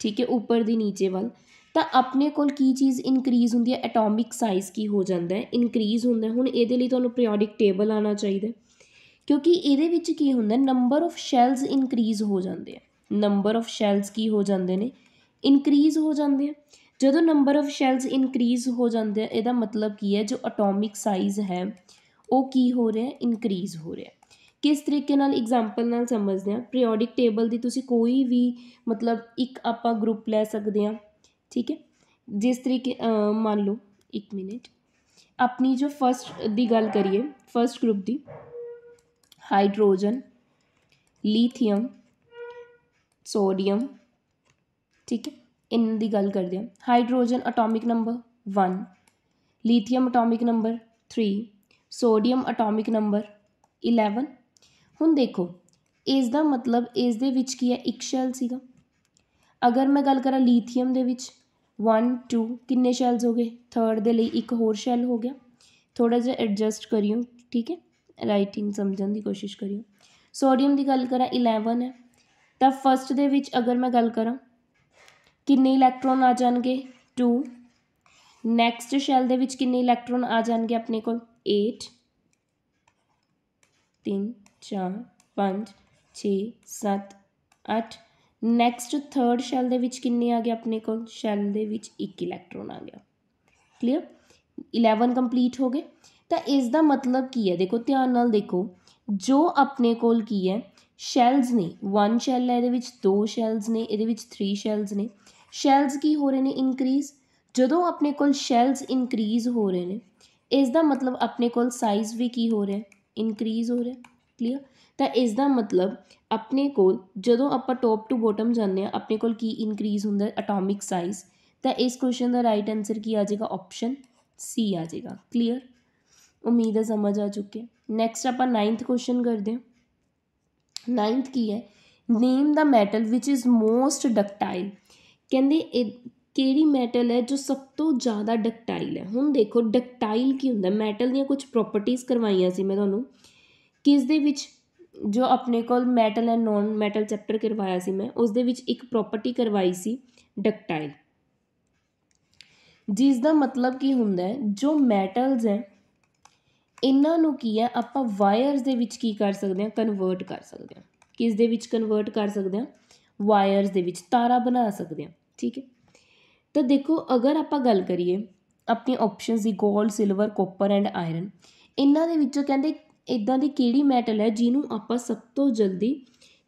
ਠੀਕ ਹੈ ਉੱਪਰ ਦੀ ਨੀਚੇ ਵੱਲ ਤਾਂ ਆਪਣੇ ਕੋਲ ਕੀ ਚੀਜ਼ ਇਨਕਰੀਜ਼ ਹੁੰਦੀ ਹੈ ਐਟੋਮਿਕ ਸਾਈਜ਼ ਕੀ ਹੋ ਜਾਂਦਾ ਹੈ ਇਨਕਰੀਜ਼ ਹੁੰਦਾ ਹੁਣ ਇਹਦੇ ਲਈ ਤੁਹਾਨੂੰ ਪੀਰੀਓਡਿਕ ਟੇਬਲ ਆਣਾ ਚਾਹੀਦਾ ਕਿਉਂਕਿ ਇਹਦੇ ਵਿੱਚ ਕੀ ਹੁੰਦਾ ਨੰਬਰ ਆਫ ਸ਼ੈਲਸ ਇਨਕਰੀਜ਼ ਹੋ ਜਾਂਦੇ ਆ ਨੰਬਰ ਆਫ ਸ਼ੈਲਸ ਕੀ ਹੋ ਜਾਂਦੇ ਨੇ ਇਨਕਰੀਜ਼ ਹੋ ਜਾਂਦੇ ਆ ਜਦੋਂ ਨੰਬਰ ਆਫ ਸ਼ੈਲਸ ਇਨਕਰੀਜ਼ ਹੋ ਜਾਂਦੇ ਆ ਇਹਦਾ ਮਤਲਬ ਕੀ ਹੈ ਜੋ ਐਟੋਮਿਕ ਸਾਈਜ਼ ਹੈ ਉਹ ਕੀ ਹੋ ਰਿਹਾ ਇਨਕਰੀਜ਼ ਹੋ ਰਿਹਾ ਕਿਸ ਤਰੀਕੇ ਨਾਲ ਐਗਜ਼ਾਮਪਲ ਨਾਲ ਸਮਝਦੇ ਆ ਪੀਰੀਓਡਿਕ ਟੇਬਲ ਦੀ ਤੁਸੀਂ ਕੋਈ ਵੀ ਮਤਲਬ ਇੱਕ ਆਪਾਂ ਗਰੁੱਪ ਲੈ ਸਕਦੇ ਆ ਠੀਕ ਹੈ ਜਿਸ ਤਰੀਕੇ ਮੰਨ ਲਓ 1 ਮਿੰਟ ਆਪਣੀ ਜੋ ਫਰਸਟ ਦੀ ਗੱਲ ਕਰੀਏ ਫਰਸਟ ਗਰੁੱਪ ਦੀ ਹਾਈਡਰੋਜਨ ਲੀਥੀਅਮ ਸੋਡੀਅਮ ਠੀਕ ਹੈ ਇਹਨਾਂ ਦੀ ਗੱਲ ਕਰਦੇ ਹਾਂ hydrogen atomic number 1 lithium atomic number 3 sodium atomic number 11 ਹੁਣ ਦੇਖੋ ਇਸ ਦਾ ਮਤਲਬ ਇਸ ਦੇ ਵਿੱਚ ਕੀ ਹੈ ਇੱਕ ਸ਼ੈਲ ਸੀਗਾ ਅਗਰ ਮੈਂ ਗੱਲ ਕਰਾਂ ਲੀਥੀਅਮ ਦੇ ਵਿੱਚ वन टू किन्ने शैल्स हो गए थर्ड के लिए एक होर शैल हो गया थोड़ा जहा एडजस्ट करियो ठीक है राइटिंग समझने की कोशिश करियो सोडियम की गल करा इलेवन है तो फस्ट के अगर मैं गल करा कि इलैक्ट्रॉन आ जाएंगे टू नैक्सट शैल किन्ने इलैक्ट्रॉन आ जाएंगे अपने को एट तीन चार पाँच छ सत अठ ਨੈਕਸਟ ਥਰਡ ਸ਼ੈਲ ਦੇ ਵਿੱਚ ਕਿੰਨੇ ਆ ਗਏ ਆਪਣੇ ਕੋਲ ਸ਼ੈਲ ਦੇ ਵਿੱਚ ਇੱਕ ਇਲੈਕਟ੍ਰੋਨ ਆ ਗਿਆ ਕਲੀਅਰ 11 ਕੰਪਲੀਟ ਹੋ ਗਏ ਤਾਂ ਇਸ ਦਾ ਮਤਲਬ ਕੀ ਹੈ ਦੇਖੋ ਧਿਆਨ ਨਾਲ ਦੇਖੋ ਜੋ ਆਪਣੇ ਕੋਲ ਕੀ ਹੈ ਸ਼ੈਲਸ ਨੇ ਵਨ ਸ਼ੈਲ ਹੈ ਇਹਦੇ ਵਿੱਚ ਦੋ ਸ਼ੈਲਸ ਨੇ ਇਹਦੇ ਵਿੱਚ ਥ੍ਰੀ ਸ਼ੈਲਸ ਨੇ ਸ਼ੈਲਸ ਕੀ ਹੋ ਰਹੇ ਨੇ ਇਨਕਰੀਜ਼ ਜਦੋਂ ਆਪਣੇ ਕੋਲ ਸ਼ੈਲਸ ਇਨਕਰੀਜ਼ ਹੋ ਰਹੇ ਨੇ ਇਸ ਦਾ ਮਤਲਬ ਆਪਣੇ ਕੋਲ ਸਾਈਜ਼ ਵੀ ਕੀ ਹੋ ਰਿਹਾ ਇਨਕਰੀਜ਼ ਹੋ ਰਿਹਾ ਕਲੀਅਰ ਤਾਂ ਇਸ ਦਾ ਮਤਲਬ ਆਪਣੇ ਕੋਲ ਜਦੋਂ ਆਪਾਂ ਟੌਪ ਟੂ ਬੋਟਮ ਜਾਂਦੇ ਆ ਆਪਣੇ ਕੋਲ ਕੀ ਇਨਕਰੀਜ਼ ਹੁੰਦਾ ਐਟੋਮਿਕ ਸਾਈਜ਼ ਤਾਂ ਇਸ ਕੁਐਸਚਨ ਦਾ ਰਾਈਟ ਆਨਸਰ ਕੀ ਆ ਜਾਏਗਾ ਆਪਸ਼ਨ ਸੀ ਆ ਜਾਏਗਾ ਕਲੀਅਰ ਉਮੀਦ ਹੈ ਸਮਝ ਆ ਚੁੱਕੇ ਨੈਕਸਟ ਆਪਾਂ 9th ਕੁਐਸਚਨ ਕਰਦੇ ਹਾਂ 9th ਕੀ ਹੈ name the metal which is most ductile ਕਹਿੰਦੇ ਕਿਹੜੀ ਮੈਟਲ ਹੈ ਜੋ ਸਭ ਤੋਂ ਜ਼ਿਆਦਾ ਡਕਟਾਈਲ ਹੈ ਹੁਣ ਦੇਖੋ ਡਕਟਾਈਲ ਕੀ ਹੁੰਦਾ ਮੈਟਲ ਦੀਆਂ ਕੁਝ ਪ੍ਰੋਪਰਟੀਆਂ ਕਰਵਾਈਆਂ ਸੀ ਮੈਂ ਤੁਹਾਨੂੰ ਕਿਸ ਦੇ ਵਿੱਚ ਜੋ ਆਪਣੇ ਕੋਲ metal and non metal chapter ਕਰਵਾਇਆ ਸੀ ਮੈਂ ਉਸ ਦੇ ਵਿੱਚ ਇੱਕ ਪ੍ਰੋਪਰਟੀ ਕਰਵਾਈ ਸੀ ਡਕਟਾਈਲ ਜਿਸ ਦਾ ਮਤਲਬ ਕੀ ਹੁੰਦਾ ਹੈ ਜੋ ਮੈਟਲਸ ਹੈ ਇਹਨਾਂ ਨੂੰ ਕੀ ਹੈ ਆਪਾਂ ਵਾਇਰਸ ਦੇ ਵਿੱਚ ਕੀ ਕਰ ਸਕਦੇ ਹਾਂ ਕਨਵਰਟ ਕਰ ਸਕਦੇ ਹਾਂ ਕਿਸ ਦੇ ਵਿੱਚ ਕਨਵਰਟ ਕਰ ਸਕਦੇ ਹਾਂ ਵਾਇਰਸ ਦੇ ਵਿੱਚ ਤਾਰਾ ਬਣਾ ਸਕਦੇ ਹਾਂ ਠੀਕ ਹੈ ਤਾਂ ਦੇਖੋ ਅਗਰ ਆਪਾਂ ਗੱਲ ਕਰੀਏ ਆਪਣੀ ਆਪਸ਼ਨਸ ਦੀ 골ਡ ਸਿਲਵਰ ਕਾਪਰ ਐਂਡ ਆਇਰਨ ਇਹਨਾਂ ਦੇ ਵਿੱਚੋਂ ਕਹਿੰਦੇ ਇਦਾਂ ਦੀ ਕਿਹੜੀ ਮੈਟਲ ਹੈ ਜਿਹਨੂੰ ਆਪਾਂ ਸਭ ਤੋਂ ਜਲਦੀ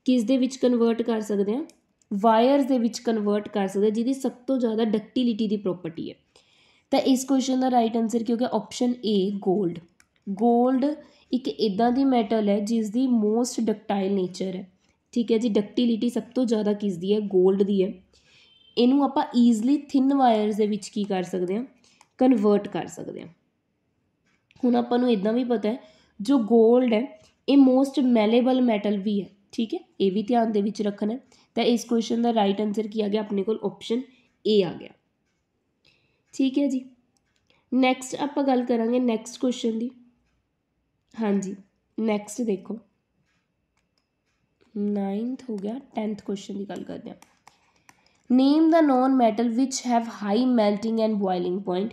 ਕਿਸ ਦੇ ਵਿੱਚ ਕਨਵਰਟ ਕਰ ਸਕਦੇ ਹਾਂ ਵਾਇਰਸ ਦੇ ਵਿੱਚ ਕਨਵਰਟ ਕਰ ਸਕਦੇ ਜਿਹਦੀ ਸਭ ਤੋਂ ਜ਼ਿਆਦਾ ਡਕਟਿਲਿਟੀ ਦੀ ਪ੍ਰੋਪਰਟੀ ਹੈ ਤਾਂ ਇਸ ਕੁਐਸਚਨ ਦਾ right answer Ki option A 골ਡ 골ਡ ਇੱਕ ਇਦਾਂ ਦੀ ਮੈਟਲ ਹੈ ਜਿਸ ਦੀ ਮੋਸਟ ਡਕਟਾਈਲ ਨੇਚਰ ਹੈ ਠੀਕ ਹੈ ਜੀ ਡਕਟਿਲਿਟੀ ਸਭ ਤੋਂ ਜ਼ਿਆਦਾ ਕਿਸ ਦੀ ਹੈ 골ਡ ਦੀ ਹੈ ਇਹਨੂੰ ਆਪਾਂ ਈਜ਼ਲੀ ਥਿਨ ਵਾਇਰਸ ਦੇ ਵਿੱਚ ਕੀ ਕਰ ਸਕਦੇ ਹਾਂ ਕਨਵਰਟ ਕਰ ਸਕਦੇ ਹਾਂ ਹੁਣ ਆਪਾਂ ਨੂੰ ਇਦਾਂ ਵੀ ਪਤਾ ਹੈ ਜੋ ਗੋਲਡ ਹੈ ਇਹ ਮੋਸਟ ਮੈਲੇਬਲ ਮੈਟਲ ਵੀ ਹੈ ਠੀਕ ਹੈ ਇਹ ਵੀ ਧਿਆਨ ਦੇ ਵਿੱਚ ਰੱਖਣਾ ਤਾਂ ਇਸ ਕੁਐਸਚਨ ਦਾ ਰਾਈਟ ਆਨਸਰ ਕੀ ਆ ਗਿਆ ਆਪਣੇ ਕੋਲ ਆਪਸ਼ਨ ਏ ਆ ਗਿਆ ਠੀਕ ਹੈ ਜੀ ਨੈਕਸਟ ਆਪਾਂ ਗੱਲ ਕਰਾਂਗੇ ਨੈਕਸਟ ਕੁਐਸਚਨ ਦੀ ਹਾਂਜੀ ਨੈਕਸਟ ਦੇਖੋ 9th ਹੋ ਗਿਆ 10th ਕੁਐਸਚਨ ਦੀ ਗੱਲ ਕਰਦੇ ਹਾਂ name the non metal which have high melting and boiling point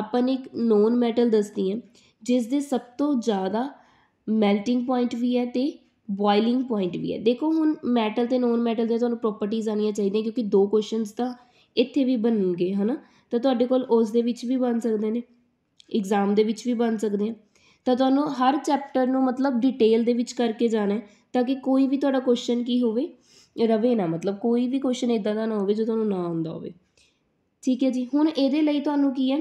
ਆਪਾਂ ਨੇ ਇੱਕ ਨੋਨ ਮੈਟਲ ਦੱਸਦੀ ਹੈ ਜਿਸ ਦੇ ਸਭ ਤੋਂ ਜ਼ਿਆਦਾ ਮੈਲਟਿੰਗ ਪੁਆਇੰਟ ਵੀ ਹੈ ਤੇ ਬੋਇਲਿੰਗ ਪੁਆਇੰਟ ਵੀ ਹੈ ਦੇਖੋ ਹੁਣ ਮੈਟਲ ਤੇ ਨੋਨ ਮੈਟਲ ਦੇ ਤੁਹਾਨੂੰ ਪ੍ਰੋਪਰਟੀਜ਼ ਆਣੀਆਂ ਚਾਹੀਦੀਆਂ ਕਿਉਂਕਿ ਦੋ ਕੁਐਸਚਨਸ ਤਾਂ ਇੱਥੇ ਵੀ ਬਣਨਗੇ ਹਨਾ ਤਾਂ ਤੁਹਾਡੇ ਕੋਲ ਉਸ ਦੇ ਵਿੱਚ ਵੀ ਬਣ ਸਕਦੇ ਨੇ ਐਗਜ਼ਾਮ ਦੇ ਵਿੱਚ ਵੀ ਬਣ ਸਕਦੇ ਆ ਤਾਂ ਤੁਹਾਨੂੰ ਹਰ ਚੈਪਟਰ ਨੂੰ ਮਤਲਬ ਡਿਟੇਲ ਦੇ ਵਿੱਚ ਕਰਕੇ ਜਾਣਾ ਤਾਂ ਕਿ ਕੋਈ ਵੀ ਤੁਹਾਡਾ ਕੁਐਸਚਨ ਕੀ ਹੋਵੇ ਰਵੇ ਨਾ ਮਤਲਬ ਕੋਈ ਵੀ ਕੁਐਸਚਨ ਇਦਾਂ ਦਾ ਨਾ ਹੋਵੇ ਜੋ ਤੁਹਾਨੂੰ ਨਾ ਆਉਂਦਾ ਹੋਵੇ ਠੀਕ ਹੈ ਜੀ ਹੁਣ ਇਹਦੇ ਲਈ ਤੁਹਾਨੂੰ ਕੀ ਹੈ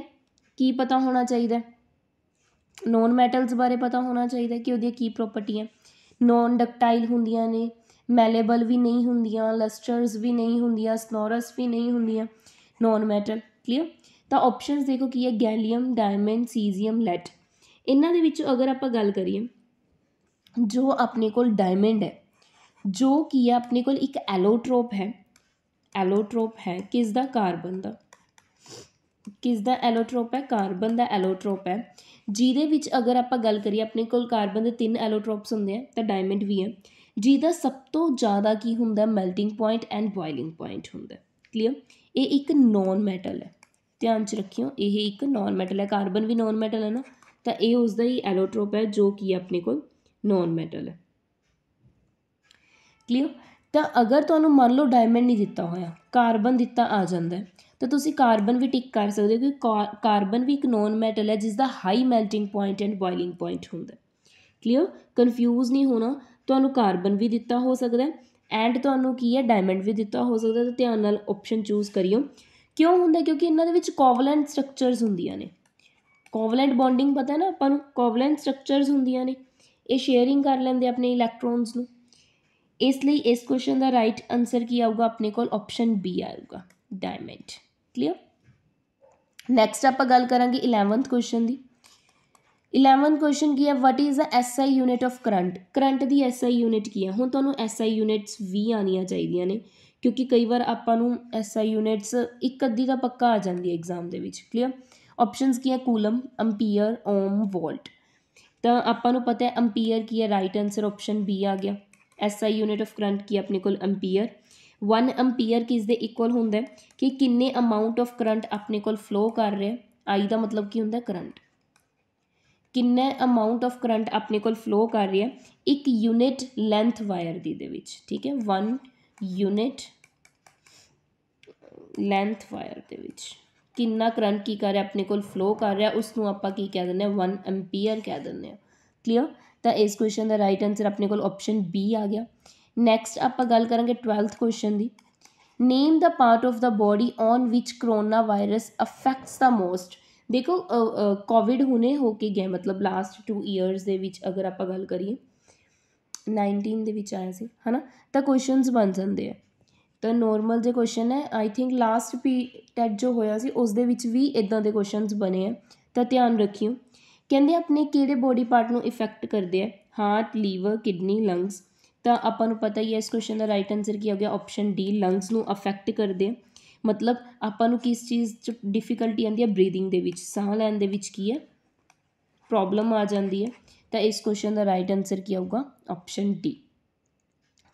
ਕੀ ਪਤਾ ਹੋਣਾ ਚਾਹੀਦਾ ਨੋਨ ਮੈਟਲਸ ਬਾਰੇ ਪਤਾ ਹੋਣਾ ਚਾਹੀਦਾ ਕਿ ਉਹਦੀਆਂ ਕੀ ਪ੍ਰੋਪਰਟੀ ਹੈ ਨੋਨ ਡਕਟਾਈਲ ਹੁੰਦੀਆਂ ਨੇ ਮੈਲੇਬਲ ਵੀ ਨਹੀਂ ਹੁੰਦੀਆਂ ਲਸਟਰਸ ਵੀ ਨਹੀਂ ਹੁੰਦੀਆਂ ਸਨੋਰਸ ਵੀ ਨਹੀਂ ਹੁੰਦੀਆਂ ਨੋਨ ਮੈਟਲ ਕਲੀਅਰ ਤਾਂ ਆਪਸ਼ਨਸ ਦੇਖੋ ਕੀ ਹੈ ਗੈਲੀਅਮ ਡਾਇਮੰਡ ਸੀਜ਼ੀਅਮ ਲੈਟ ਇਹਨਾਂ ਦੇ ਵਿੱਚ ਅਗਰ ਆਪਾਂ ਗੱਲ ਕਰੀਏ ਜੋ ਆਪਣੇ ਕੋਲ ਡਾਇਮੰਡ ਹੈ ਜੋ ਕੀ ਹੈ ਆਪਣੇ ਕੋਲ ਇੱਕ ਐਲੋਟ੍ਰੋਪ ਹੈ ਐਲੋਟ੍ਰੋਪ ਹੈ ਕਿਸ ਦਾ ਕਾਰਬਨ ਦਾ ਕਿਸ ਦਾ ਐਲੋਟ੍ਰੋਪ ਹੈ ਕਾਰਬਨ ਦਾ ਐਲੋਟ੍ਰੋਪ ਹੈ ਜਿਹਦੇ ਵਿੱਚ ਅਗਰ ਆਪਾਂ ਗੱਲ ਕਰੀਏ ਆਪਣੇ ਕੋਲ ਕਾਰਬਨ ਦੇ ਤਿੰਨ ਐਲੋਟ੍ਰੋਪਸ ਹੁੰਦੇ ਆ ਤਾਂ ਡਾਇਮੰਡ ਵੀ ਹੈ ਜਿਹਦਾ ਸਭ ਤੋਂ ਜ਼ਿਆਦਾ ਕੀ ਹੁੰਦਾ melting point and boiling point ਹੁੰਦਾ ਕਲੀਅਰ ਇਹ ਇੱਕ ਨੌਨ ਮੈਟਲ ਹੈ ਧਿਆਨ 'ਚ ਰੱਖਿਓ ਇਹ ਇੱਕ ਨੌਨ ਮੈਟਲ ਹੈ ਕਾਰਬਨ ਵੀ ਨੌਨ ਮੈਟਲ ਹੈ ਨਾ ਤਾਂ ਇਹ ਉਸ ਦਾ ਹੀ ਐਲੋਟ੍ਰੋਪ ਹੈ ਜੋ ਕੀ ਆਪਣੇ ਕੋਲ ਨੌਨ ਮੈਟਲ ਹੈ ਕਲੀਅਰ ਤਾਂ ਅਗਰ ਤੁਹਾਨੂੰ ਮੰਨ ਲਓ ਡਾਇਮੰਡ ਨਹੀਂ ਦਿੱਤਾ ਹੋਇਆ ਕਾਰਬਨ ਦਿੱਤਾ ਆ ਜਾਂਦਾ ਤਾਂ ਤੁਸੀਂ ਕਾਰਬਨ ਵੀ ਟਿਕ ਕਰ ਸਕਦੇ ਹੋ ਕਿ ਕਾਰਬਨ ਵੀ ਇੱਕ ਨੋਨ ਮੈਟਲ ਹੈ ਜਿਸ ਦਾ high melting point and boiling point ਹੁੰਦਾ ਕਲੀਅਰ ਕਨਫਿਊਜ਼ ਨਹੀਂ ਹੋਣਾ ਤੁਹਾਨੂੰ ਕਾਰਬਨ ਵੀ ਦਿੱਤਾ ਹੋ ਸਕਦਾ ਐਂਡ ਤੁਹਾਨੂੰ ਕੀ ਹੈ ਡਾਇਮੰਡ ਵੀ ਦਿੱਤਾ ਹੋ ਸਕਦਾ ਤਾਂ ਧਿਆਨ ਨਾਲ ਆਪਸ਼ਨ ਚੂਜ਼ ਕਰਿਓ ਕਿਉਂ ਹੁੰਦਾ ਕਿਉਂਕਿ ਇਹਨਾਂ ਦੇ ਵਿੱਚ ਕੋਵਲੈਂਟ ਸਟਰਕਚਰਸ ਹੁੰਦੀਆਂ ਨੇ ਕੋਵਲੈਂਟ ਬੌਂਡਿੰਗ ਪਤਾ ਹੈ ਨਾ ਆਪਾਂ ਨੂੰ ਕੋਵਲੈਂਟ ਸਟਰਕਚਰਸ ਹੁੰਦੀਆਂ ਨੇ ਇਹ ਸ਼ੇਅਰਿੰਗ ਕਰ ਲੈਂਦੇ ਆਪਣੇ ਇਲੈਕਟ੍ਰੋਨਸ ਨੂੰ ਇਸ ਲਈ ਇਸ ਕੁਐਸਚਨ ਦਾ ਰਾਈਟ ਆਨਸਰ ਕੀ ਆਊਗਾ ਆਪਣੇ ਕੋਲ ਆਪਸ਼ਨ ਬੀ ਆਊਗਾ ਡਾਇਮੰਡ ਕਲੀਅਰ ਨੈਕਸਟ ਆਪਾਂ ਗੱਲ ਕਰਾਂਗੇ 11th ਕੁਐਸਚਨ ਦੀ 11th ਕੁਐਸਚਨ ਕੀ ਹੈ what is the SI unit of current current ਦੀ ਐਸਆਈ ਯੂਨਿਟ ਕੀ ਹੈ ਹੁਣ ਤੁਹਾਨੂੰ ਐਸਆਈ ਯੂਨਿਟਸ ਵੀ ਆਣੀਆਂ ਚਾਹੀਦੀਆਂ ਨੇ ਕਿਉਂਕਿ ਕਈ ਵਾਰ ਆਪਾਂ ਨੂੰ ਐਸਆਈ ਯੂਨਿਟਸ ਇੱਕ ਅੱਧੀ ਦਾ ਪੱਕਾ ਆ ਜਾਂਦੀ ਹੈ ਐਗਜ਼ਾਮ ਦੇ ਵਿੱਚ ਕਲੀਅਰ ਆਪਸ਼ਨਸ ਕੀ ਹੈ ਕੂਲਮ ਐਂਪੀਅਰ ਓਮ ਵੋਲਟ ਤਾਂ ਆਪਾਂ ਨੂੰ ਪਤਾ ਹੈ ਐਂਪੀਅਰ ਕੀ ਹੈ ਰਾਈਟ ਆਨਸਰ ਆਪਸ਼ਨ ਬੀ ਆ ਗਿਆ ਐਸਆਈ ਯੂਨਿਟ ਆਫ ਕਰੰਟ ਕੀ ਆਪਣੇ ਕੋਲ ਐਂਪੀਅਰ 1 ਐਂਪੀਅਰ ਕਿਸ ਦੇ ਇਕੁਅਲ ਹੁੰਦਾ ਕਿ ਕਿੰਨੇ ਅਮਾਉਂਟ ਆਫ ਕਰੰਟ ਆਪਣੇ ਕੋਲ ਫਲੋ ਕਰ ਰਿਹਾ ਆਈ ਦਾ ਮਤਲਬ ਕੀ ਹੁੰਦਾ ਕਰੰਟ ਕਿੰਨੇ ਅਮਾਉਂਟ ਆਫ ਕਰੰਟ ਆਪਣੇ ਕੋਲ ਫਲੋ ਕਰ ਰਿਹਾ ਇੱਕ ਯੂਨਿਟ ਲੈਂਥ ਵਾਇਰ ਦੀ ਦੇ ਵਿੱਚ ਠੀਕ ਹੈ 1 ਯੂਨਿਟ ਲੈਂਥ ਵਾਇਰ ਦੇ ਵਿੱਚ ਕਿੰਨਾ ਕਰੰਟ ਕੀ ਕਰ ਰਿਹਾ ਆਪਣੇ ਕੋਲ ਫਲੋ ਕਰ ਰਿਹਾ ਉਸ ਨੂੰ ਆਪਾਂ ਕੀ ਕਹਿ ਦਿੰਦੇ ਆ 1 ਐਂਪੀਅਰ ਕਹਿ ਦਿੰਦੇ ਆ ਕਲੀਅਰ ਤਾਂ ਇਸ ਕੁਐਸਚਨ ਦਾ ਰਾਈਟ ਆਨਸਰ ਆਪਣੇ ਕੋਲ ਆਪਸ਼ਨ ਬੀ ਆ ਗਿਆ ਨੈਕਸਟ ਆਪਾਂ ਗੱਲ ਕਰਾਂਗੇ 12th ਕੁਐਸਚਨ ਦੀ name the part of the body on which corona virus affects the most ਦੇਖੋ ਕੋਵਿਡ ਹੁਨੇ ਹੋ ਕੇ ਗਿਆ ਮਤਲਬ ਲਾਸਟ 2 ਇਅਰਸ ਦੇ ਵਿੱਚ ਅਗਰ ਆਪਾਂ ਗੱਲ ਕਰੀਏ 19 ਦੇ ਵਿੱਚ ਆਇਆ ਸੀ ਹਨਾ ਤਾਂ ਕੁਐਸਚਨਸ ਬਣ ਜਾਂਦੇ ਆ ਤਾਂ ਨੋਰਮਲ ਜੇ ਕੁਐਸਚਨ ਹੈ I think last P TET ਜੋ ਹੋਇਆ ਸੀ ਉਸ ਦੇ ਵਿੱਚ ਵੀ ਇਦਾਂ ਦੇ ਕੁਐਸਚਨਸ ਬਣੇ ਆ ਤਾਂ ਧਿਆਨ ਰੱਖਿਓ ਕਹਿੰਦੇ ਆਪਣੇ ਕਿਹੜੇ ਬੋਡੀ ਪਾਰਟ ਨੂੰ ਇਫੈਕਟ ਕਰਦੇ ਆ ਹਾਰਟ ਲੀਵਰ ਕਿਡਨੀ ਲੰਗਸ ਤਾਂ ਆਪਾਂ ਨੂੰ ਪਤਾ ਹੀ ਹੈ ਇਸ ਕੁਐਸਚਨ ਦਾ ਰਾਈਟ ਆਨਸਰ ਕੀ ਹੋ ਗਿਆ ਆਪਸ਼ਨ ਡੀ ਲੰਗਸ ਨੂੰ ਅਫੈਕਟ ਕਰਦੇ ਮਤਲਬ ਆਪਾਂ ਨੂੰ ਕਿਸ ਚੀਜ਼ 'ਚ ਡਿਫਿਕਲਟੀ ਆਉਂਦੀ ਹੈ ਬਰੀਥਿੰਗ ਦੇ ਵਿੱਚ ਸਾਹ ਲੈਣ ਦੇ ਵਿੱਚ ਕੀ ਹੈ ਪ੍ਰੋਬਲਮ ਆ ਜਾਂਦੀ ਹੈ ਤਾਂ ਇਸ ਕੁਐਸਚਨ ਦਾ ਰਾਈਟ ਆਨਸਰ ਕੀ ਆਊਗਾ ਆਪਸ਼ਨ ਡੀ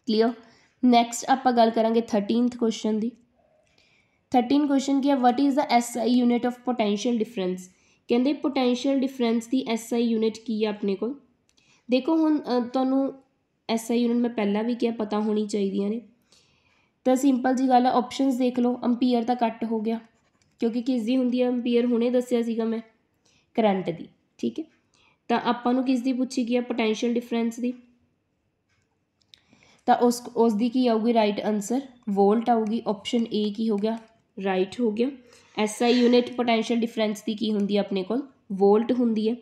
ਕਲੀਅਰ ਨੈਕਸਟ ਆਪਾਂ ਗੱਲ ਕਰਾਂਗੇ 13th ਕੁਐਸਚਨ ਦੀ 13th ਕੁਐਸਚਨ ਕੀ ਹੈ what is the SI unit of potential difference ਕਹਿੰਦੇ ਪੋਟੈਂਸ਼ੀਅਲ ਡਿਫਰੈਂਸ ਦੀ ਐਸਆਈ ਯੂਨਿਟ ਕੀ ਹੈ ਆਪਣੇ ਕੋਲ ਦੇਖੋ ਹੁਣ ਤੁਹਾਨੂੰ ਐਸਆਈ ਯੂਨਿਟ ਮੈਂ ਪਹਿਲਾਂ ਵੀ ਕਿਹਾ ਪਤਾ ਹੋਣੀ ਚਾਹੀਦੀਆਂ ਨੇ ਤਾਂ ਸਿੰਪਲ ਜੀ ਗੱਲ ਹੈ ਆਪਸ਼ਨਸ ਦੇਖ ਲਓ ਅੰਪੀਅਰ ਤਾਂ ਕੱਟ ਹੋ ਗਿਆ ਕਿਉਂਕਿ ਕਿਸ ਦੀ ਹੁੰਦੀ ਹੈ ਅੰਪੀਅਰ ਹੁਣੇ ਦੱਸਿਆ ਸੀਗਾ ਮੈਂ ਕਰੰਟ ਦੀ ਠੀਕ ਹੈ ਤਾਂ ਆਪਾਂ ਨੂੰ ਕਿਸ ਦੀ ਪੁੱਛੀ ਗਈ ਹੈ ਪੋਟੈਂਸ਼ੀਅਲ ਡਿਫਰੈਂਸ ਦੀ ਤਾਂ ਉਸ ਉਸ ਦੀ ਕੀ ਆਊਗੀ ਰਾਈਟ ਆਨਸਰ ਵੋਲਟ ਆਊਗੀ ਆਪਸ਼ਨ ਏ ਕੀ ਹੋ ਗਿਆ ਰਾਈਟ ਹੋ ਗਿਆ ਐਸਆਈ ਯੂਨਿਟ ਪੋਟੈਂਸ਼ੀਅਲ ਡਿਫਰੈਂਸ ਦੀ ਕੀ ਹੁੰਦੀ ਹੈ ਆਪਣੇ ਕੋਲ ਵੋਲਟ ਹੁੰਦੀ ਹੈ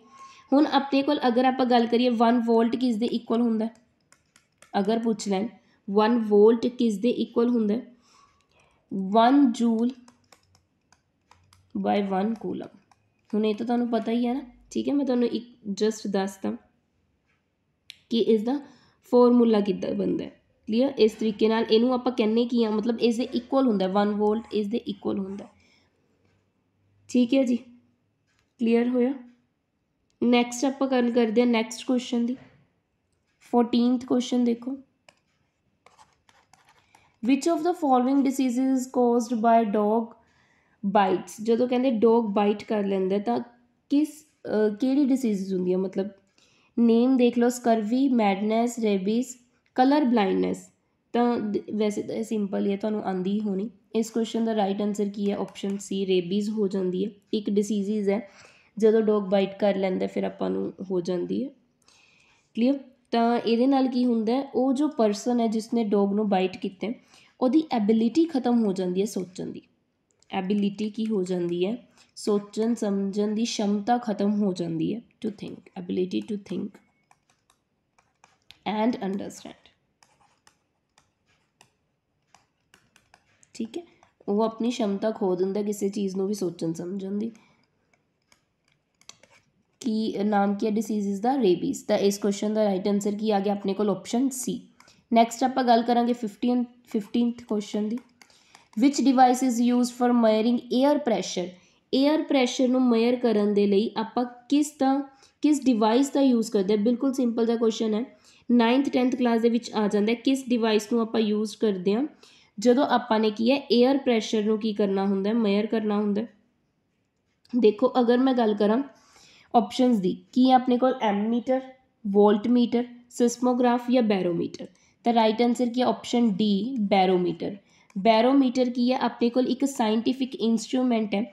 ਹੁਣ ਆਪਣੇ ਕੋਲ ਅਗਰ ਆਪਾਂ ਗੱਲ ਕਰੀਏ 1 ਵੋਲਟ ਕਿਸ ਦੇ ਇਕੁਅਲ ਹੁੰਦਾ ਹੈ ਅਗਰ ਪੁੱਛ ਲੈਣ 1 ਵੋਲਟ ਕਿਸ ਦੇ ਇਕੁਅਲ ਹੁੰਦਾ 1 ਜੂਲ ਬਾਈ 1 ਕੂਲਮ ਹੁਣ ਇਹ ਤਾਂ ਤੁਹਾਨੂੰ ਪਤਾ ਹੀ ਹੈ ਨਾ ਠੀਕ ਹੈ ਮੈਂ ਤੁਹਾਨੂੰ ਇੱਕ ਜਸਟ ਦੱਸਦਾ ਕਿ ਇਸ ਦਾ ਫਾਰਮੂਲਾ ਕਿੱਦਾਂ ਬਣਦਾ ਹੈ ਕਲੀਅਰ ਇਸ ਤਰੀਕੇ ਨਾਲ ਇਹਨੂੰ ਆਪਾਂ ਕਹਿੰਨੇ ਕੀ ਆ ਮਤਲਬ ਇਸ ਦੇ ਇਕੁਅਲ ਹੁੰਦਾ 1 ਵੋਲਟ ਇਸ ਦੇ ਇਕੁਅਲ ਹੁੰਦਾ ਠੀਕ ਹੈ ਜੀ ਕਲੀਅਰ ਹੋਇਆ ਨੈਕਸਟ ਆਪਾਂ ਗੱਲ ਕਰਦੇ ਆ ਨੈਕਸਟ ਕੁਐਸਚਨ ਦੀ फोर्टीन क्वेश्चन देखो which of the following diseases is caused by dog bites ਜਦੋਂ ਕਹਿੰਦੇ ਡੌਗ ਬਾਈਟ ਕਰ ਲੈਂਦਾ ਤਾਂ ਕਿਸ ਕਿਹੜੀ ਡਿਸੀਜ਼ਸ ਹੁੰਦੀਆਂ ਮਤਲਬ ਨੇਮ ਦੇਖ ਲਓ scurvy madness rabies colour blindness ਤਾਂ ਵੈਸੇ ਤਾਂ ਇਹ ਸਿੰਪਲ ਹੀ ਹੈ ਤੁਹਾਨੂੰ ਆਂਦੀ ਹੀ ਹੋਣੀ ਇਸ ਕੁਐਸਚਨ ਦਾ ਰਾਈਟ ਆਨਸਰ ਕੀ ਹੈ ਆਪਸ਼ਨ ਸੀ ਰੇਬੀਜ਼ ਹੋ ਜਾਂਦੀ ਹੈ ਇੱਕ ਡਿਸੀਜ਼ਸ ਹੈ ਜਦੋਂ ਡੌਗ ਬਾਈਟ ਕਰ ਲੈਂਦਾ ਫਿਰ ਆਪਾਂ ਨੂੰ ਹੋ ਜਾਂਦੀ ਹੈ ਕਲੀਅਰ ਤਾਂ ਇਹਦੇ ਨਾਲ ਕੀ ਹੁੰਦਾ ਉਹ ਜੋ ਪਰਸਨ ਹੈ ਜਿਸਨੇ ਡੌਗ ਨੂੰ ਬਾਈਟ ਕੀਤਾ ਉਹਦੀ ਐਬਿਲਿਟੀ ਖਤਮ ਹੋ ਜਾਂਦੀ ਹੈ ਸੋਚਣ ਦੀ ਐਬਿਲਿਟੀ ਕੀ ਹੋ ਜਾਂਦੀ ਹੈ ਸੋਚਣ ਸਮਝਣ ਦੀ ਸ਼ਮਤਾ ਖਤਮ ਹੋ ਜਾਂਦੀ ਹੈ to think ability to think and understand ਠੀਕ ਹੈ ਉਹ ਆਪਣੀ ਸ਼ਮਤਾ ਖੋ ਦਿੰਦਾ ਕਿਸੇ ਚੀਜ਼ ਨੂੰ ਵੀ ਸੋਚਣ ਸਮਝਣ ਦੀ ਨਾਮ ਕੀ ਹੈ ਡਿਸੀਜ਼ ਇਸ ਦਾ ਰੇਬੀਸ ਤਾਂ ਇਸ ਕੁਐਸਚਨ ਦਾ ਰਾਈਟ ਆਨਸਰ ਕੀ ਆ ਗਿਆ ਆਪਣੇ ਕੋਲ ਆਪਸ਼ਨ ਸੀ ਨੈਕਸਟ ਆਪਾਂ ਗੱਲ ਕਰਾਂਗੇ 15 15th ਕੁਐਸਚਨ ਦੀ which device is used for measuring air pressure air pressure ਨੂੰ ਮੇਅਰ ਕਰਨ ਦੇ ਲਈ ਆਪਾਂ ਕਿਸ ਦਾ ਕਿਸ ਡਿਵਾਈਸ ਦਾ ਯੂਜ਼ ਕਰਦੇ ਆ ਬਿਲਕੁਲ ਸਿੰਪਲ ਜਿਹਾ ਕੁਐਸਚਨ ਹੈ 9th 10th ਕਲਾਸ ਦੇ ਵਿੱਚ ਆ ਜਾਂਦਾ ਹੈ ਕਿਸ ਡਿਵਾਈਸ ਨੂੰ ਆਪਾਂ ਯੂਜ਼ ਕਰਦੇ ਆ ਜਦੋਂ ਆਪਾਂ ਨੇ ਕੀ ਹੈ 에ਅਰ ਪ੍ਰੈਸ਼ਰ ਨੂੰ ਕੀ ਕਰਨਾ ਹੁੰਦਾ ਹੈ ਮੇਅਰ ਕਰਨਾ ਹੁੰਦਾ ਦੇਖੋ ਅਗਰ ਮੈਂ ਗੱਲ ਕਰਾਂ ਆਪਸ਼ਨਸ ਦੀ ਕੀ ਆਪਣੇ ਕੋਲ ਐਮਮੀਟਰ ਵੋਲਟਮੀਟਰ ਸਿਸਮੋਗ੍ਰਾਫ ਜਾਂ ਬੈਰੋਮੀਟਰ ਤਾਂ ਰਾਈਟ ਆਨਸਰ ਕੀ ਹੈ ਆਪਸ਼ਨ ਡੀ ਬੈਰੋਮੀਟਰ ਬੈਰੋਮੀਟਰ ਕੀ ਹੈ ਆਪਣੇ ਕੋਲ ਇੱਕ ਸਾਇੰਟੀਫਿਕ ਇਨਸਟਰੂਮੈਂਟ ਹੈ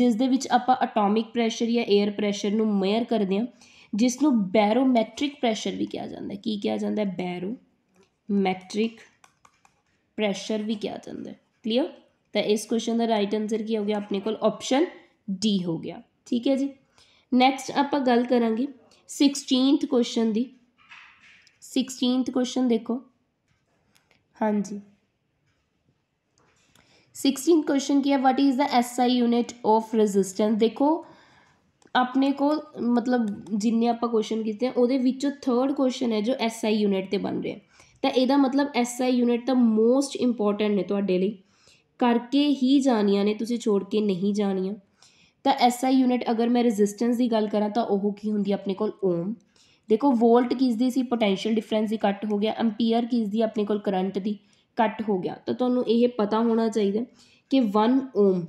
ਜਿਸ ਦੇ ਵਿੱਚ ਆਪਾਂ ਐਟੋਮਿਕ ਪ੍ਰੈਸ਼ਰ ਜਾਂ 에ਅਰ ਪ੍ਰੈਸ਼ਰ ਨੂੰ ਮੇਅਰ ਕਰਦੇ ਹਾਂ ਜਿਸ ਨੂੰ ਬੈਰੋਮੈਟ੍ਰਿਕ ਪ੍ਰੈਸ਼ਰ ਵੀ ਕਿਹਾ ਜਾਂਦਾ ਹੈ ਕੀ ਕਿਹਾ ਜਾਂਦਾ ਹੈ ਬੈਰੋ ਮੈਟ੍ਰਿਕ ਪ੍ਰੈਸ਼ਰ ਵੀ ਕਿਹਾ ਜਾਂਦਾ ਹੈ ਕਲੀਅਰ ਤਾਂ ਇਸ ਕੁਐਸਚਨ ਦਾ ਰਾਈਟ ਆਨਸਰ ਕੀ ਹੋ ਗਿਆ ਆਪਣੇ ਕੋਲ ਆਪਸ਼ਨ ਡੀ ਹੋ ਗਿਆ ਠੀਕ ਹੈ ਜੀ ਨੈਕਸਟ ਆਪਾਂ ਗੱਲ ਕਰਾਂਗੇ 16th ਕੁਐਸਚਨ ਦੀ 16th ਕੁਐਸਚਨ ਦੇਖੋ ਹਾਂਜੀ 16th ਕੁਐਸਚਨ ਕੀ ਹੈ what is the SI unit of resistance ਦੇਖੋ ਆਪਣੇ ਕੋਲ ਮਤਲਬ ਜਿੰਨੇ ਆਪਾਂ ਕੁਐਸਚਨ ਕੀਤੇ ਆ ਉਹਦੇ ਵਿੱਚੋਂ ਥਰਡ ਕੁਐਸਚਨ ਹੈ ਜੋ ਐਸ ਆਈ ਯੂਨਿਟ ਤੇ ਬਣ ਰਿਹਾ ਤਾਂ ਇਹਦਾ ਮਤਲਬ ਐਸ ਆਈ ਯੂਨਿਟ ਤਾਂ ਮੋਸਟ ਇੰਪੋਰਟੈਂਟ ਨੇ ਤੁਹਾਡੇ ਲਈ ਕਰਕੇ ਹੀ ਜਾਣੀਆਂ ਨੇ ਤੁਸੀਂ ਛੋੜ ਕੇ ਨਹੀਂ ਜਾਣੀਆਂ ਤਾਂ ਐਸਆਈ ਯੂਨਿਟ ਅਗਰ ਮੈਂ ਰੈਜ਼ਿਸਟੈਂਸ ਦੀ ਗੱਲ ਕਰਾਂ ਤਾਂ ਉਹ ਕੀ ਹੁੰਦੀ ਆਪਣੇ ਕੋਲ ਓਮ ਦੇਖੋ ਵੋਲਟ ਕਿਸ ਦੀ ਸੀ ਪੋਟੈਂਸ਼ੀਅਲ ਡਿਫਰੈਂਸ ਦੀ ਕੱਟ ਹੋ ਗਿਆ ਐਂਪੀਅਰ ਕਿਸ ਦੀ ਆਪਣੇ ਕੋਲ ਕਰੰਟ ਦੀ ਕੱਟ ਹੋ ਗਿਆ ਤਾਂ ਤੁਹਾਨੂੰ ਇਹ ਪਤਾ ਹੋਣਾ ਚਾਹੀਦਾ ਕਿ 1 ਓਮ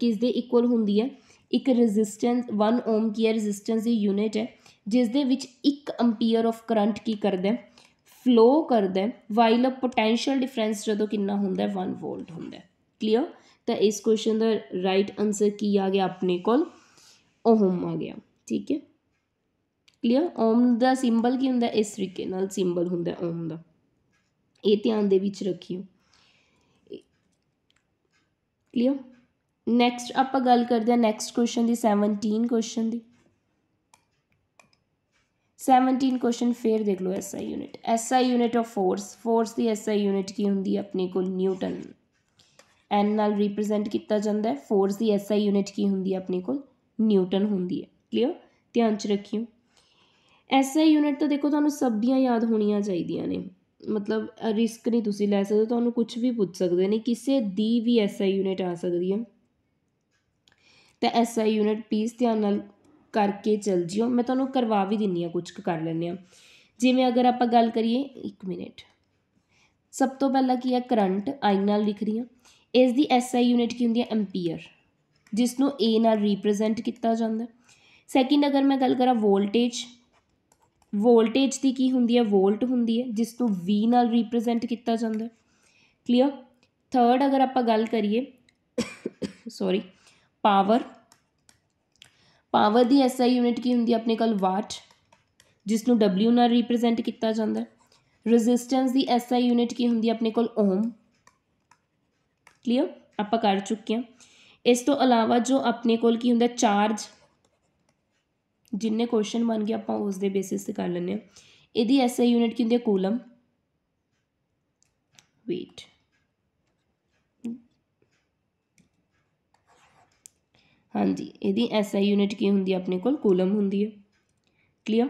ਕਿਸ ਦੇ ਇਕੁਅਲ ਹੁੰਦੀ ਹੈ ਇੱਕ ਰੈਜ਼ਿਸਟੈਂਸ 1 ਓਮ ਕੀ ਹੈ ਰੈਜ਼ਿਸਟੈਂਸ ਦੀ ਯੂਨਿਟ ਹੈ ਜਿਸ ਦੇ ਵਿੱਚ 1 ਐਂਪੀਅਰ ਆਫ ਕਰੰਟ ਕੀ ਕਰਦਾ ਫਲੋ ਕਰਦਾ ਵਾਈਲ ਅ ਪੋਟੈਂਸ਼ੀਅਲ ਡਿਫਰੈਂਸ ਜਦੋਂ ਕਿੰਨਾ ਹੁੰਦਾ 1 ਵੋਲਟ ਹੁੰਦਾ ਹੈ ਕਲੀਅਰ ਤਾਂ ਇਸ ਕੁਐਸਚਨ ਦਾ ਰਾਈਟ ਆਨਸਰ ਕੀ ਆ ਗਿਆ ਆਪਣੇ ਕੋਲ ਓਮ ਆ ਗਿਆ ਠੀਕ ਹੈ ਕਲੀਅਰ ਓਮ ਦਾ ਸਿੰਬਲ ਕੀ ਹੁੰਦਾ ਇਸ ਤਰੀਕੇ ਨਾਲ ਸਿੰਬਲ ਹੁੰਦਾ ਓਮ ਦਾ ਇਹ ਧਿਆਨ ਦੇ ਵਿੱਚ ਰੱਖਿਓ ਕਲੀਅਰ ਨੈਕਸਟ ਆਪਾਂ ਗੱਲ ਕਰਦੇ ਹਾਂ ਨੈਕਸਟ ਕੁਐਸਚਨ ਦੀ 17 ਕੁਐਸਚਨ ਦੀ 17 ਕੁਐਸਚਨ ਫੇਰ ਦੇਖ ਲਓ SI unit SI unit of force force ਦੀ ਐਸਆਈ ਯੂਨਿਟ ਕੀ ਹੁੰਦੀ ਹੈ ਆਪਣੇ ਕੋਲ ਨਿਊਟਨ ਐਨ ਨਾਲ ਰਿਪਰੈਜ਼ੈਂਟ ਕੀਤਾ ਜਾਂਦਾ ਹੈ ਫੋਰਸ ਦੀ ਐਸਆਈ ਯੂਨਿਟ ਕੀ ਹੁੰਦੀ ਹੈ ਆਪਣੇ ਕੋਲ ਨਿਊਟਨ ਹੁੰਦੀ ਹੈ ਕਲੀਅਰ ਧਿਆਨ ਚ ਰੱਖਿਓ ਐਸਆਈ ਯੂਨਿਟ ਤਾਂ ਦੇਖੋ ਤੁਹਾਨੂੰ ਸਭ ਦੀਆਂ ਯਾਦ ਹੋਣੀਆਂ ਚਾਹੀਦੀਆਂ ਨੇ ਮਤਲਬ ਰਿਸਕ ਨਹੀਂ ਤੁਸੀਂ ਲੈ ਸਕਦੇ ਤੁਹਾਨੂੰ ਕੁਝ ਵੀ ਪੁੱਛ ਸਕਦੇ ਨੇ ਕਿਸੇ ਦੀ ਵੀ ਐਸਆਈ ਯੂਨਿਟ ਆ ਸਕਦੀ ਹੈ ਤਾਂ ਐਸਆਈ ਯੂਨਿਟ ਪੀਸ ਧਿਆਨ ਨਾਲ ਕਰਕੇ ਚੱਲ ਜਿਓ ਮੈਂ ਤੁਹਾਨੂੰ ਕਰਵਾ ਵੀ ਦਿੰਨੀ ਆ ਕੁਝ ਕਰ ਲੈਣੇ ਆ ਜਿਵੇਂ ਅਗਰ ਆਪਾਂ ਗੱਲ ਕਰੀਏ 1 ਮਿੰਟ ਸਭ ਤੋਂ ਪਹਿਲਾਂ ਕੀ ਹੈ ਕਰੰਟ ਆਈ ਨਾਲ ਲਿਖ ਰਹੀ ਹਾਂ ਇਸ ਦੀ ਐਸਆਈ ਯੂਨਿਟ ਕੀ ਹੁੰਦੀ ਹੈ ਐਂਪੀਅਰ ਜਿਸ ਨੂੰ A ਨਾਲ ਰਿਪਰੈਜ਼ੈਂਟ ਕੀਤਾ ਜਾਂਦਾ ਸੈਕਿੰਡ ਅਗਰ ਮੈਂ ਗੱਲ ਕਰਾਂ ਵੋਲਟੇਜ ਵੋਲਟੇਜ ਦੀ ਕੀ ਹੁੰਦੀ ਹੈ ਵੋਲਟ ਹੁੰਦੀ ਹੈ ਜਿਸ ਨੂੰ V ਨਾਲ ਰਿਪਰੈਜ਼ੈਂਟ ਕੀਤਾ ਜਾਂਦਾ ਕਲੀਅਰ ਥਰਡ ਅਗਰ ਆਪਾਂ ਗੱਲ ਕਰੀਏ ਸੌਰੀ ਪਾਵਰ ਪਾਵਰ ਦੀ ਐਸਆਈ ਯੂਨਿਟ ਕੀ ਹੁੰਦੀ ਹੈ ਆਪਣੇ ਕੋਲ ਵਾਟ ਜਿਸ ਨੂੰ W ਨਾਲ ਰਿਪਰੈਜ਼ੈਂਟ ਕੀਤਾ ਜਾਂਦਾ ਰੈਜ਼ਿਸਟੈਂਸ ਦੀ ਐਸਆਈ ਯੂਨਿਟ ਕੀ ਹੁੰਦੀ ਹੈ ਆਪਣੇ ਕੋਲ ਓਮ ਕਲੀਅਰ ਆਪਾਂ ਕਰ ਚੁੱਕੇ ਹਾਂ ਇਸ ਤੋਂ ਇਲਾਵਾ ਜੋ ਆਪਣੇ ਕੋਲ ਕੀ ਹੁੰਦਾ ਚਾਰਜ ਜਿੰਨੇ ਕੁਐਸਚਨ ਬਣ ਗਏ ਆਪਾਂ ਉਸ ਦੇ ਬੇਸਿਸ ਤੇ ਕਰ ਲੈਂਦੇ ਹਾਂ ਇਹਦੀ ਆਈ ਯੂਨਿਟ ਕੀ ਹੁੰਦੀ ਹੈ ਕੂਲਮ ਵੇਟ ਹਾਂਜੀ ਇਹਦੀ ਆਈ ਯੂਨਿਟ ਕੀ ਹੁੰਦੀ ਹੈ ਆਪਣੇ ਕੋਲ ਕੂਲਮ ਹੁੰਦੀ ਹੈ ਕਲੀਅਰ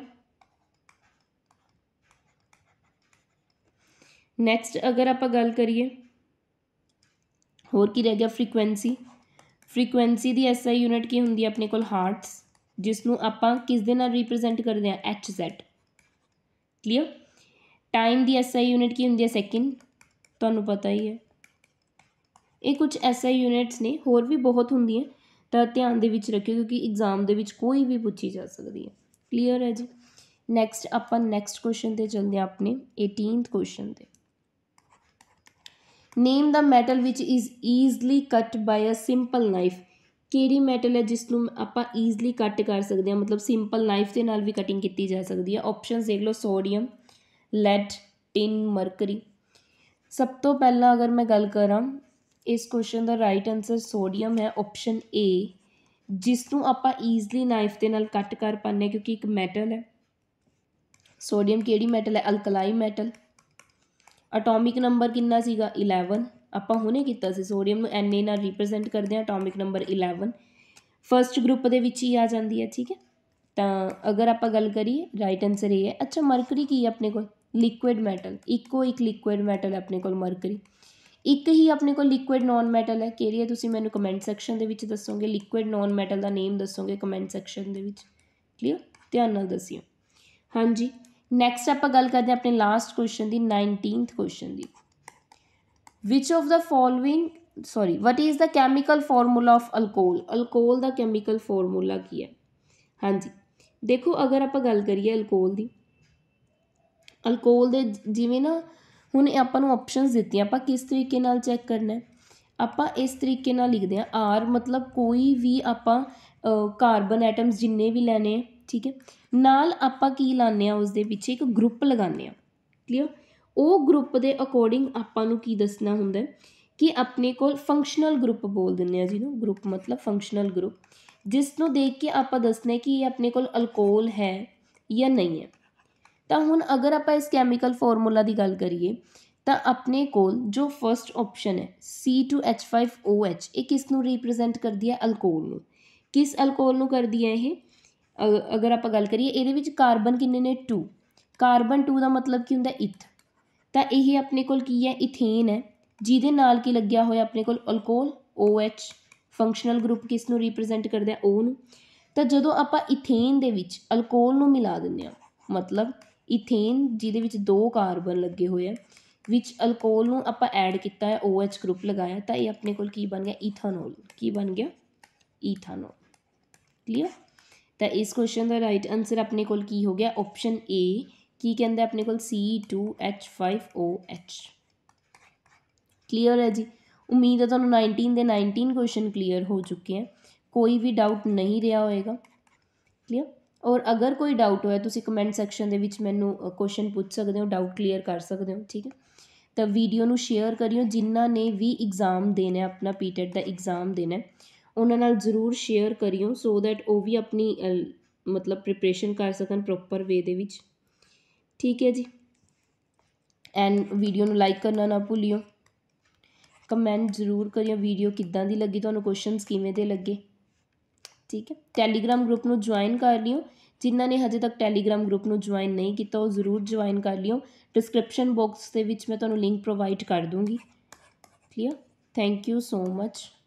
ਨੈਕਸਟ ਅਗਰ ਆਪਾਂ ਗੱਲ ਕਰੀਏ ਹੋਰ ਕੀ ਰਹਿ ਗਿਆ ਫ੍ਰੀਕੁਐਂਸੀ ਫ੍ਰੀਕੁਐਂਸੀ ਦੀ ਐਸਆਈ ਯੂਨਿਟ ਕੀ ਹੁੰਦੀ ਹੈ ਆਪਣੇ ਕੋਲ ਹਰਟਸ ਜਿਸ ਨੂੰ ਆਪਾਂ ਕਿਸ ਦੇ ਨਾਲ ਰਿਪਰੈਜ਼ੈਂਟ ਕਰਦੇ ਹਾਂ ਜ਼ੈਡ ਕਲੀਅਰ ਟਾਈਮ ਦੀ ਐਸਆਈ ਯੂਨਿਟ ਕੀ ਹੁੰਦੀ ਹੈ ਸੈਕਿੰਡ ਤੁਹਾਨੂੰ ਪਤਾ ਹੀ ਹੈ ਇਹ ਕੁਝ ਐਸਆਈ ਯੂਨਿਟਸ ਨੇ ਹੋਰ ਵੀ ਬਹੁਤ ਹੁੰਦੀਆਂ ਤਾਂ ਧਿਆਨ ਦੇ ਵਿੱਚ ਰੱਖਿਓ ਕਿਉਂਕਿ ਐਗਜ਼ਾਮ ਦੇ ਵਿੱਚ ਕੋਈ ਵੀ ਪੁੱਛੀ ਜਾ ਸਕਦੀ ਹੈ ਕਲੀਅਰ ਹੈ ਜੀ ਨੈਕਸਟ ਆਪਾਂ ਨੈਕਸਟ ਕੁਐਸਚਨ ਤੇ ਚੱਲਦੇ ਆਪਣੇ 18th ਕੁਐਸਚਨ ਤੇ name the metal which is easily cut by a simple knife ਕਿਹੜੀ ਮੈਟਲ ਹੈ ਜਿਸ ਨੂੰ ਆਪਾਂ ਈਜ਼ਲੀ ਕੱਟ ਕਰ ਸਕਦੇ ਹਾਂ ਮਤਲਬ ਸਿੰਪਲ ਨਾਈਫ ਦੇ ਨਾਲ ਵੀ ਕਟਿੰਗ ਕੀਤੀ ਜਾ ਸਕਦੀ ਹੈ ਆਪਸ਼ਨਸ ਦੇਖ ਲਓ ਸੋਡੀਅਮ ਲੈਡ ਟਿਨ ਮਰਕਰੀ ਸਭ ਤੋਂ ਪਹਿਲਾਂ ਅਗਰ ਮੈਂ ਗੱਲ ਕਰਾਂ ਇਸ ਕੁਐਸਚਨ ਦਾ ਰਾਈਟ ਆਨਸਰ ਸੋਡੀਅਮ ਹੈ ਆਪਸ਼ਨ ਏ ਜਿਸ ਨੂੰ ਆਪਾਂ ਈਜ਼ਲੀ ਨਾਈਫ ਦੇ ਨਾਲ ਕੱਟ ਕਰ ਪਾਉਂਦੇ ਕਿਉਂਕਿ ਇੱਕ ਮੈਟਲ ਹੈ ਸੋਡੀਅਮ ਕਿਹੜੀ ਮੈਟਲ ਹੈ ਅਲਕਲਾਈ ਮੈਟਲ ਐਟੋਮਿਕ ਨੰਬਰ ਕਿੰਨਾ ਸੀਗਾ 11 ਆਪਾਂ ਹੁਣੇ ਕੀਤਾ ਸੀ ਸੋਡੀਅਮ ਨੂੰ Na ਨਾਲ ਰਿਪਰੈਜ਼ੈਂਟ ਕਰਦੇ ਆ ਐਟੋਮਿਕ ਨੰਬਰ 11 ਫਰਸਟ ਗਰੁੱਪ ਦੇ ਵਿੱਚ ਹੀ ਆ ਜਾਂਦੀ ਹੈ ਠੀਕ ਹੈ ਤਾਂ ਅਗਰ ਆਪਾਂ ਗੱਲ ਕਰੀਏ ਰਾਈਟ ਆਨਸਰ ਇਹ ਹੈ ਅੱਛਾ ਮਰਕਰੀ ਕੀ ਹੈ ਆਪਣੇ ਕੋਲ ਲਿਕੁਇਡ ਮੈਟਲ ਇੱਕੋ ਇੱਕ ਲਿਕੁਇਡ ਮੈਟਲ ਆਪਣੇ ਕੋਲ ਮਰਕਰੀ ਇੱਕ ਹੀ ਆਪਣੇ ਕੋਲ ਲਿਕੁਇਡ ਨਾਨ ਮੈਟਲ ਹੈ ਕਿਹੜੀ ਹੈ ਤੁਸੀਂ ਮੈਨੂੰ ਕਮੈਂਟ ਸੈਕਸ਼ਨ ਦੇ ਵਿੱਚ ਦੱਸੋਗੇ ਲਿਕੁਇਡ ਨਾਨ ਮੈਟਲ ਦਾ ਨੇਮ ਦੱਸੋਗੇ ਕਮੈਂਟ ਸੈਕਸ਼ਨ ਦੇ ਵਿੱਚ ਕਲੀਅਰ ਧਿਆਨ ਨਾਲ ਦੱਸਿਓ ਹਾਂਜੀ ਨੈਕਸਟ ਆਪਾਂ ਗੱਲ ਕਰਦੇ ਆ ਆਪਣੇ ਲਾਸਟ ਕੁਐਸਚਨ ਦੀ 19th ਕੁਐਸਚਨ ਦੀ which of the following sorry what is the chemical formula of alcohol alcohol ਦਾ ਕੈਮੀਕਲ ਫਾਰਮੂਲਾ ਕੀ ਹੈ ਹਾਂਜੀ ਦੇਖੋ ਅਗਰ ਆਪਾਂ ਗੱਲ ਕਰੀਏ ਅਲਕੋਹਲ ਦੀ ਅਲਕੋਹਲ ਦੇ ਜਿਵੇਂ ਨਾ ਹੁਣ ਆਪਾਂ ਨੂੰ ਆਪਸ਼ਨਸ ਦਿੱਤੀਆਂ ਆਪਾਂ ਕਿਸ ਤਰੀਕੇ ਨਾਲ ਚੈੱਕ ਕਰਨਾ ਹੈ ਆਪਾਂ ਇਸ ਤਰੀਕੇ ਨਾਲ ਲਿਖਦੇ ਆ ਆਰ ਮਤਲਬ ਕੋਈ ਵੀ ਆਪਾਂ ਕਾਰਬਨ ਐਟਮਸ ਜਿੰਨੇ ਵੀ ਲੈਣੇ ਠੀਕ ਹੈ ਨਾਲ ਆਪਾਂ ਕੀ ਆ ਉਸ ਦੇ ਪਿੱਛੇ ਇੱਕ ਗਰੁੱਪ ਲਗਾਣੇ ਆ ਕਲੀਅਰ ਉਹ ਗਰੁੱਪ ਦੇ ਅਕੋਰਡਿੰਗ ਆਪਾਂ ਨੂੰ ਕੀ ਦੱਸਣਾ ਹੁੰਦਾ ਕਿ ਆਪਣੇ ਕੋਲ ਫੰਕਸ਼ਨਲ ਗਰੁੱਪ ਬੋਲ ਦਿੰਨੇ ਆ ਨੂੰ ਗਰੁੱਪ ਮਤਲਬ ਫੰਕਸ਼ਨਲ ਗਰੁੱਪ ਜਿਸ ਨੂੰ ਦੇਖ ਕੇ ਆਪਾਂ ਦੱਸਨੇ ਕਿ ਇਹ ਆਪਣੇ ਕੋਲ ਅਲਕੋਹਲ ਹੈ ਜਾਂ ਨਹੀਂ ਹੈ ਤਾਂ ਹੁਣ ਅਗਰ ਆਪਾਂ ਇਸ ਕੈਮੀਕਲ ਫਾਰਮੂਲਾ ਦੀ ਗੱਲ ਕਰੀਏ ਤਾਂ ਆਪਣੇ ਕੋਲ ਜੋ ਫਰਸਟ ਆਪਸ਼ਨ ਹੈ C2H5OH ਇਹ ਕਿਸ ਨੂੰ ਰਿਪਰੈਜ਼ੈਂਟ ਕਰਦੀ ਹੈ ਅਲਕੋਹਲ ਨੂੰ ਕਿਸ ਅਲਕੋਹਲ ਨੂੰ ਕਰਦੀ ਹੈ ਇਹ ਅਗਰ ਆਪਾਂ ਗੱਲ ਕਰੀਏ ਇਹਦੇ ਵਿੱਚ ਕਾਰਬਨ ਕਿੰਨੇ ਨੇ 2 ਕਾਰਬਨ 2 ਦਾ ਮਤਲਬ ਕੀ ਹੁੰਦਾ ਇਥ ਤਾਂ ਇਹ ਆਪਣੇ ਕੋਲ ਕੀ ਹੈ ਇਥੇਨ ਹੈ ਜਿਹਦੇ ਨਾਲ ਕੀ ਲੱਗਿਆ ਹੋਇਆ ਆਪਣੇ ਕੋਲ ਅਲਕੋਹਲ OH ਫੰਕਸ਼ਨਲ ਗਰੁੱਪ ਕਿਸ ਨੂੰ ਰਿਪਰੈਜ਼ੈਂਟ ਕਰਦਾ ਹੈ O ਨੂੰ ਤਾਂ ਜਦੋਂ ਆਪਾਂ ਇਥੇਨ ਦੇ ਵਿੱਚ ਅਲਕੋਹਲ ਨੂੰ ਮਿਲਾ ਦਿੰਦੇ ਆ ਮਤਲਬ ਇਥੇਨ ਜਿਹਦੇ ਵਿੱਚ ਦੋ ਕਾਰਬਨ ਲੱਗੇ ਹੋਏ ਆ ਵਿੱਚ ਅਲਕੋਹਲ ਨੂੰ ਆਪਾਂ ਐਡ ਕੀਤਾ ਹੈ OH ਗਰੁੱਪ ਲਗਾਇਆ ਤਾਂ ਇਹ ਆਪਣੇ ਕੋਲ ਕੀ ਬਣ ਗਿਆ ਇਥਾਨੋਲ ਕੀ ਬਣ ਗਿਆ ਇਥਾਨੋਲ ਕਲੀਅਰ ਤਾਂ ਇਸ ਕੁਐਸਚਨ ਦਾ ਰਾਈਟ ਆਨਸਰ ਆਪਣੇ ਕੋਲ ਕੀ ਹੋ ਗਿਆ ਆਪਸ਼ਨ A ਕੀ ਕਹਿੰਦਾ ਆਪਣੇ ਕੋਲ C2H5OH ਕਲੀਅਰ ਹੈ ਜੀ ਉਮੀਦ ਹੈ ਤੁਹਾਨੂੰ 19 ਦੇ 19 ਕੁਐਸਚਨ ਕਲੀਅਰ ਹੋ ਚੁੱਕੇ ਹਨ ਕੋਈ ਵੀ ਡਾਊਟ ਨਹੀਂ ਰਿਹਾ ਹੋਏਗਾ ਕਲੀਅਰ ਔਰ ਅਗਰ ਕੋਈ ਡਾਊਟ ਹੋਇਆ ਤੁਸੀਂ ਕਮੈਂਟ ਸੈਕਸ਼ਨ ਦੇ ਵਿੱਚ ਮੈਨੂੰ ਕੁਐਸਚਨ ਪੁੱਛ ਸਕਦੇ ਹੋ ਡਾਊਟ ਕਲੀਅਰ ਕਰ ਸਕਦੇ ਹੋ ਠੀਕ ਹੈ ਤਾਂ ਵੀਡੀਓ ਨੂੰ ਸ਼ੇਅਰ ਕਰਿਓ ਜਿਨ੍ਹਾਂ ਨੇ ਵੀ ਐਗਜ਼ਾਮ ਦੇਣਾ ਆਪਣਾ ਪੀਟੈਟ e ਦਾ ਐਗਜ਼ਾਮ ਦੇਣਾ ਉਹਨਾਂ ਨਾਲ ਜ਼ਰੂਰ ਸ਼ੇਅਰ ਕਰਿਓ ਸੋ ਦੈਟ ਉਹ ਵੀ ਆਪਣੀ ਮਤਲਬ ਪ੍ਰੀਪਰੇਸ਼ਨ ਕਰ ਸਕਣ ਪ੍ਰੋਪਰ ਵੇ ਦੇ ਵਿੱਚ ਠੀਕ ਹੈ ਜੀ ਐਂਡ ਵੀਡੀਓ ਨੂੰ ਲਾਈਕ ਕਰਨਾ ਨਾ ਭੁੱਲਿਓ ਕਮੈਂਟ ਜ਼ਰੂਰ ਕਰਿਓ ਵੀਡੀਓ ਕਿੱਦਾਂ ਦੀ ਲੱਗੀ ਤੁਹਾਨੂੰ ਕੁਐਸਚਨਸ ਕਿਵੇਂ ਦੇ ਲੱਗੇ ਠੀਕ ਹੈ ਟੈਲੀਗ੍ਰam ਗਰੁੱਪ ਨੂੰ ਜੁਆਇਨ ਕਰ ਲਿਓ ਜਿਨ੍ਹਾਂ ਨੇ ਹਜੇ ਤੱਕ ਟੈਲੀਗ੍ਰam ਗਰੁੱਪ ਨੂੰ ਜੁਆਇਨ ਨਹੀਂ ਕੀਤਾ ਉਹ ਜ਼ਰੂਰ ਜੁਆਇਨ ਕਰ ਲਿਓ ਡਿਸਕ੍ਰਿਪਸ਼ਨ ਬਾਕਸ ਦੇ ਵਿੱਚ ਮੈਂ ਤੁਹਾਨੂੰ ਲਿੰਕ ਪ੍ਰੋਵਾਈਡ ਕਰ ਦੂੰਗੀ clear thank you so much